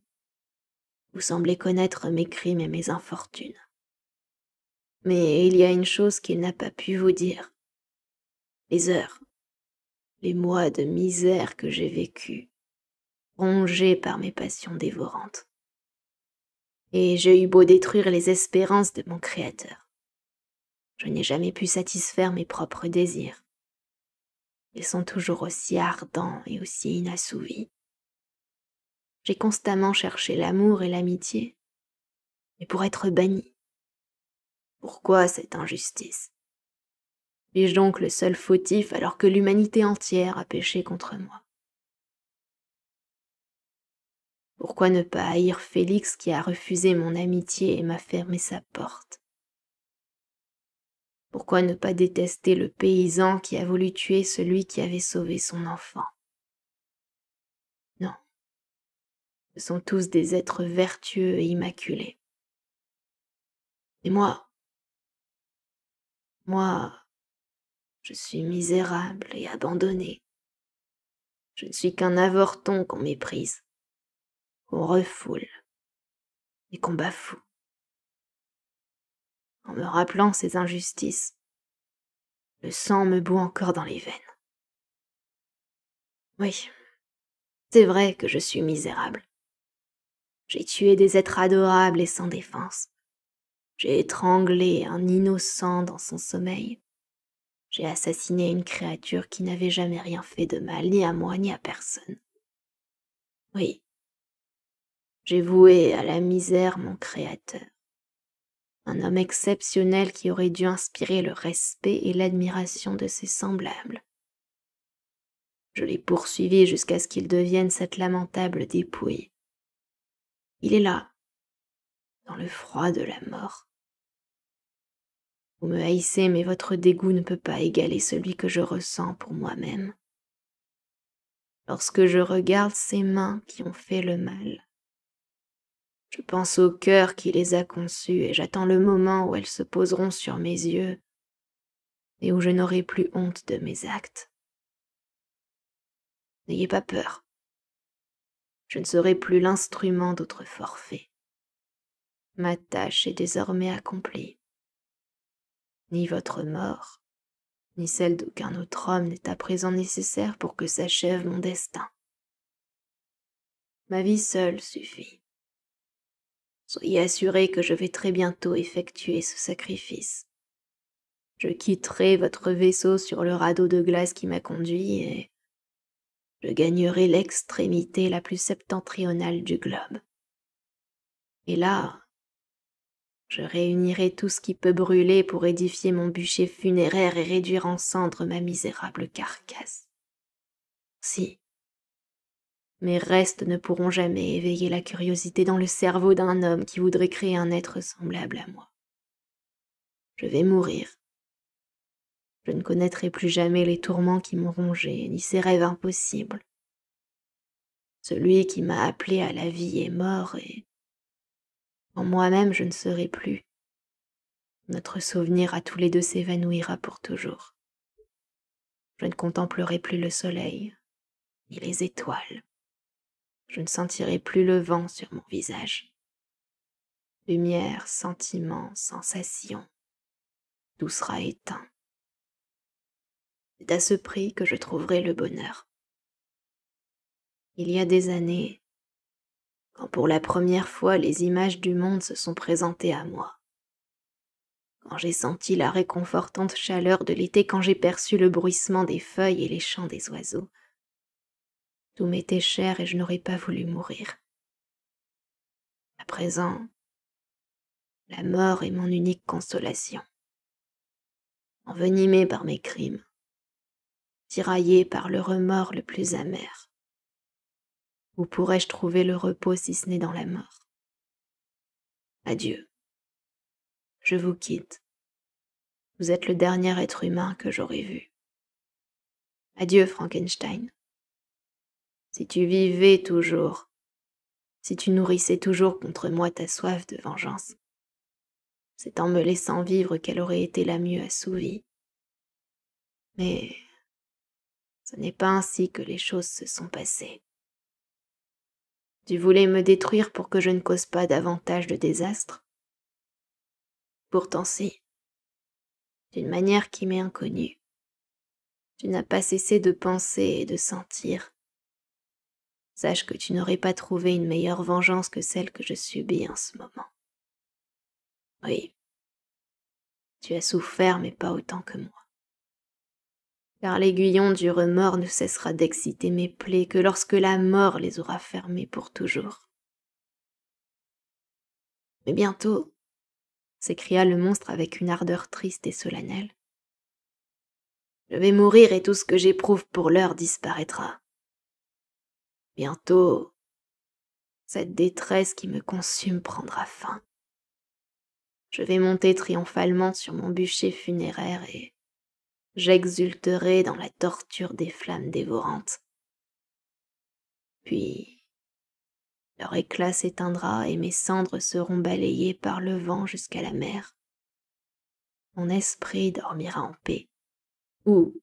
vous semblez connaître mes crimes et mes infortunes. Mais il y a une chose qu'il n'a pas pu vous dire. Les heures, les mois de misère que j'ai vécus, rongés par mes passions dévorantes. Et j'ai eu beau détruire les espérances de mon Créateur. Je n'ai jamais pu satisfaire mes propres désirs. Ils sont toujours aussi ardents et aussi inassouvis. J'ai constamment cherché l'amour et l'amitié, mais pour être banni. Pourquoi cette injustice Suis-je donc le seul fautif alors que l'humanité entière a péché contre moi Pourquoi ne pas haïr Félix qui a refusé mon amitié et m'a fermé sa porte pourquoi ne pas détester le paysan qui a voulu tuer celui qui avait sauvé son enfant Non. Ce sont tous des êtres vertueux et immaculés. Et moi Moi, je suis misérable et abandonné. Je ne suis qu'un avorton qu'on méprise, qu'on refoule et qu'on bafoue en me rappelant ces injustices. Le sang me bout encore dans les veines. Oui, c'est vrai que je suis misérable. J'ai tué des êtres adorables et sans défense. J'ai étranglé un innocent dans son sommeil. J'ai assassiné une créature qui n'avait jamais rien fait de mal, ni à moi, ni à personne. Oui, j'ai voué à la misère mon Créateur un homme exceptionnel qui aurait dû inspirer le respect et l'admiration de ses semblables. Je l'ai poursuivi jusqu'à ce qu'il devienne cette lamentable dépouille. Il est là, dans le froid de la mort. Vous me haïssez, mais votre dégoût ne peut pas égaler celui que je ressens pour moi-même. Lorsque je regarde ces mains qui ont fait le mal, je pense au cœur qui les a conçues et j'attends le moment où elles se poseront sur mes yeux et où je n'aurai plus honte de mes actes. N'ayez pas peur. Je ne serai plus l'instrument d'autres forfaits. Ma tâche est désormais accomplie. Ni votre mort, ni celle d'aucun autre homme n'est à présent nécessaire pour que s'achève mon destin. Ma vie seule suffit. Soyez assuré que je vais très bientôt effectuer ce sacrifice. Je quitterai votre vaisseau sur le radeau de glace qui m'a conduit et je gagnerai l'extrémité la plus septentrionale du globe. Et là, je réunirai tout ce qui peut brûler pour édifier mon bûcher funéraire et réduire en cendres ma misérable carcasse. Si, mes restes ne pourront jamais éveiller la curiosité dans le cerveau d'un homme qui voudrait créer un être semblable à moi. Je vais mourir. Je ne connaîtrai plus jamais les tourments qui m'ont rongé, ni ces rêves impossibles. Celui qui m'a appelé à la vie est mort et en moi-même je ne serai plus. Notre souvenir à tous les deux s'évanouira pour toujours. Je ne contemplerai plus le soleil ni les étoiles je ne sentirai plus le vent sur mon visage. Lumière, sentiment, sensation, tout sera éteint. C'est à ce prix que je trouverai le bonheur. Il y a des années, quand pour la première fois les images du monde se sont présentées à moi, quand j'ai senti la réconfortante chaleur de l'été, quand j'ai perçu le bruissement des feuilles et les chants des oiseaux, tout m'était cher et je n'aurais pas voulu mourir. À présent, la mort est mon unique consolation. Envenimée par mes crimes, tiraillée par le remords le plus amer, où pourrais-je trouver le repos si ce n'est dans la mort Adieu. Je vous quitte. Vous êtes le dernier être humain que j'aurais vu. Adieu, Frankenstein si tu vivais toujours, si tu nourrissais toujours contre moi ta soif de vengeance. C'est en me laissant vivre qu'elle aurait été la mieux assouvie. Mais ce n'est pas ainsi que les choses se sont passées. Tu voulais me détruire pour que je ne cause pas davantage de désastres Pourtant si, d'une manière qui m'est inconnue, tu n'as pas cessé de penser et de sentir Sache que tu n'aurais pas trouvé une meilleure vengeance que celle que je subis en ce moment. Oui, tu as souffert, mais pas autant que moi. Car l'aiguillon du remords ne cessera d'exciter mes plaies que lorsque la mort les aura fermées pour toujours. Mais bientôt, s'écria le monstre avec une ardeur triste et solennelle, je vais mourir et tout ce que j'éprouve pour l'heure disparaîtra. Bientôt, cette détresse qui me consume prendra fin. Je vais monter triomphalement sur mon bûcher funéraire et j'exulterai dans la torture des flammes dévorantes. Puis, leur éclat s'éteindra et mes cendres seront balayées par le vent jusqu'à la mer. Mon esprit dormira en paix, ou,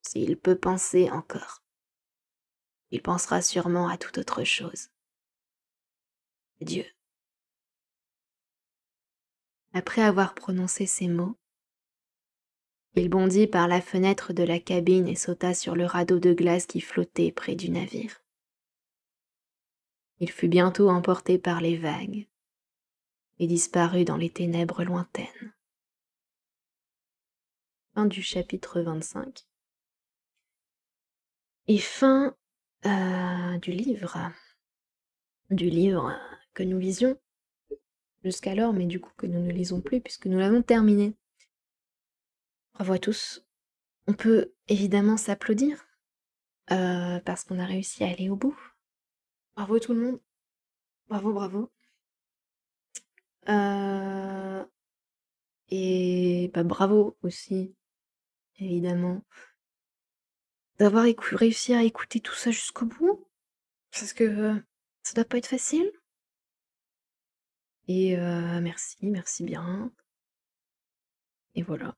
s'il peut penser encore, il pensera sûrement à toute autre chose. Dieu. Après avoir prononcé ces mots, il bondit par la fenêtre de la cabine et sauta sur le radeau de glace qui flottait près du navire. Il fut bientôt emporté par les vagues et disparut dans les ténèbres lointaines. Fin du chapitre 25 Et fin euh, du livre, du livre que nous lisions jusqu'alors, mais du coup que nous ne lisons plus puisque nous l'avons terminé. Bravo à tous. On peut évidemment s'applaudir euh, parce qu'on a réussi à aller au bout. Bravo tout le monde. Bravo, bravo. Euh, et bah bravo aussi, évidemment, d'avoir réussi à écouter tout ça jusqu'au bout. Parce que ça euh, ça doit pas être facile. Et euh, merci, merci bien. Et voilà.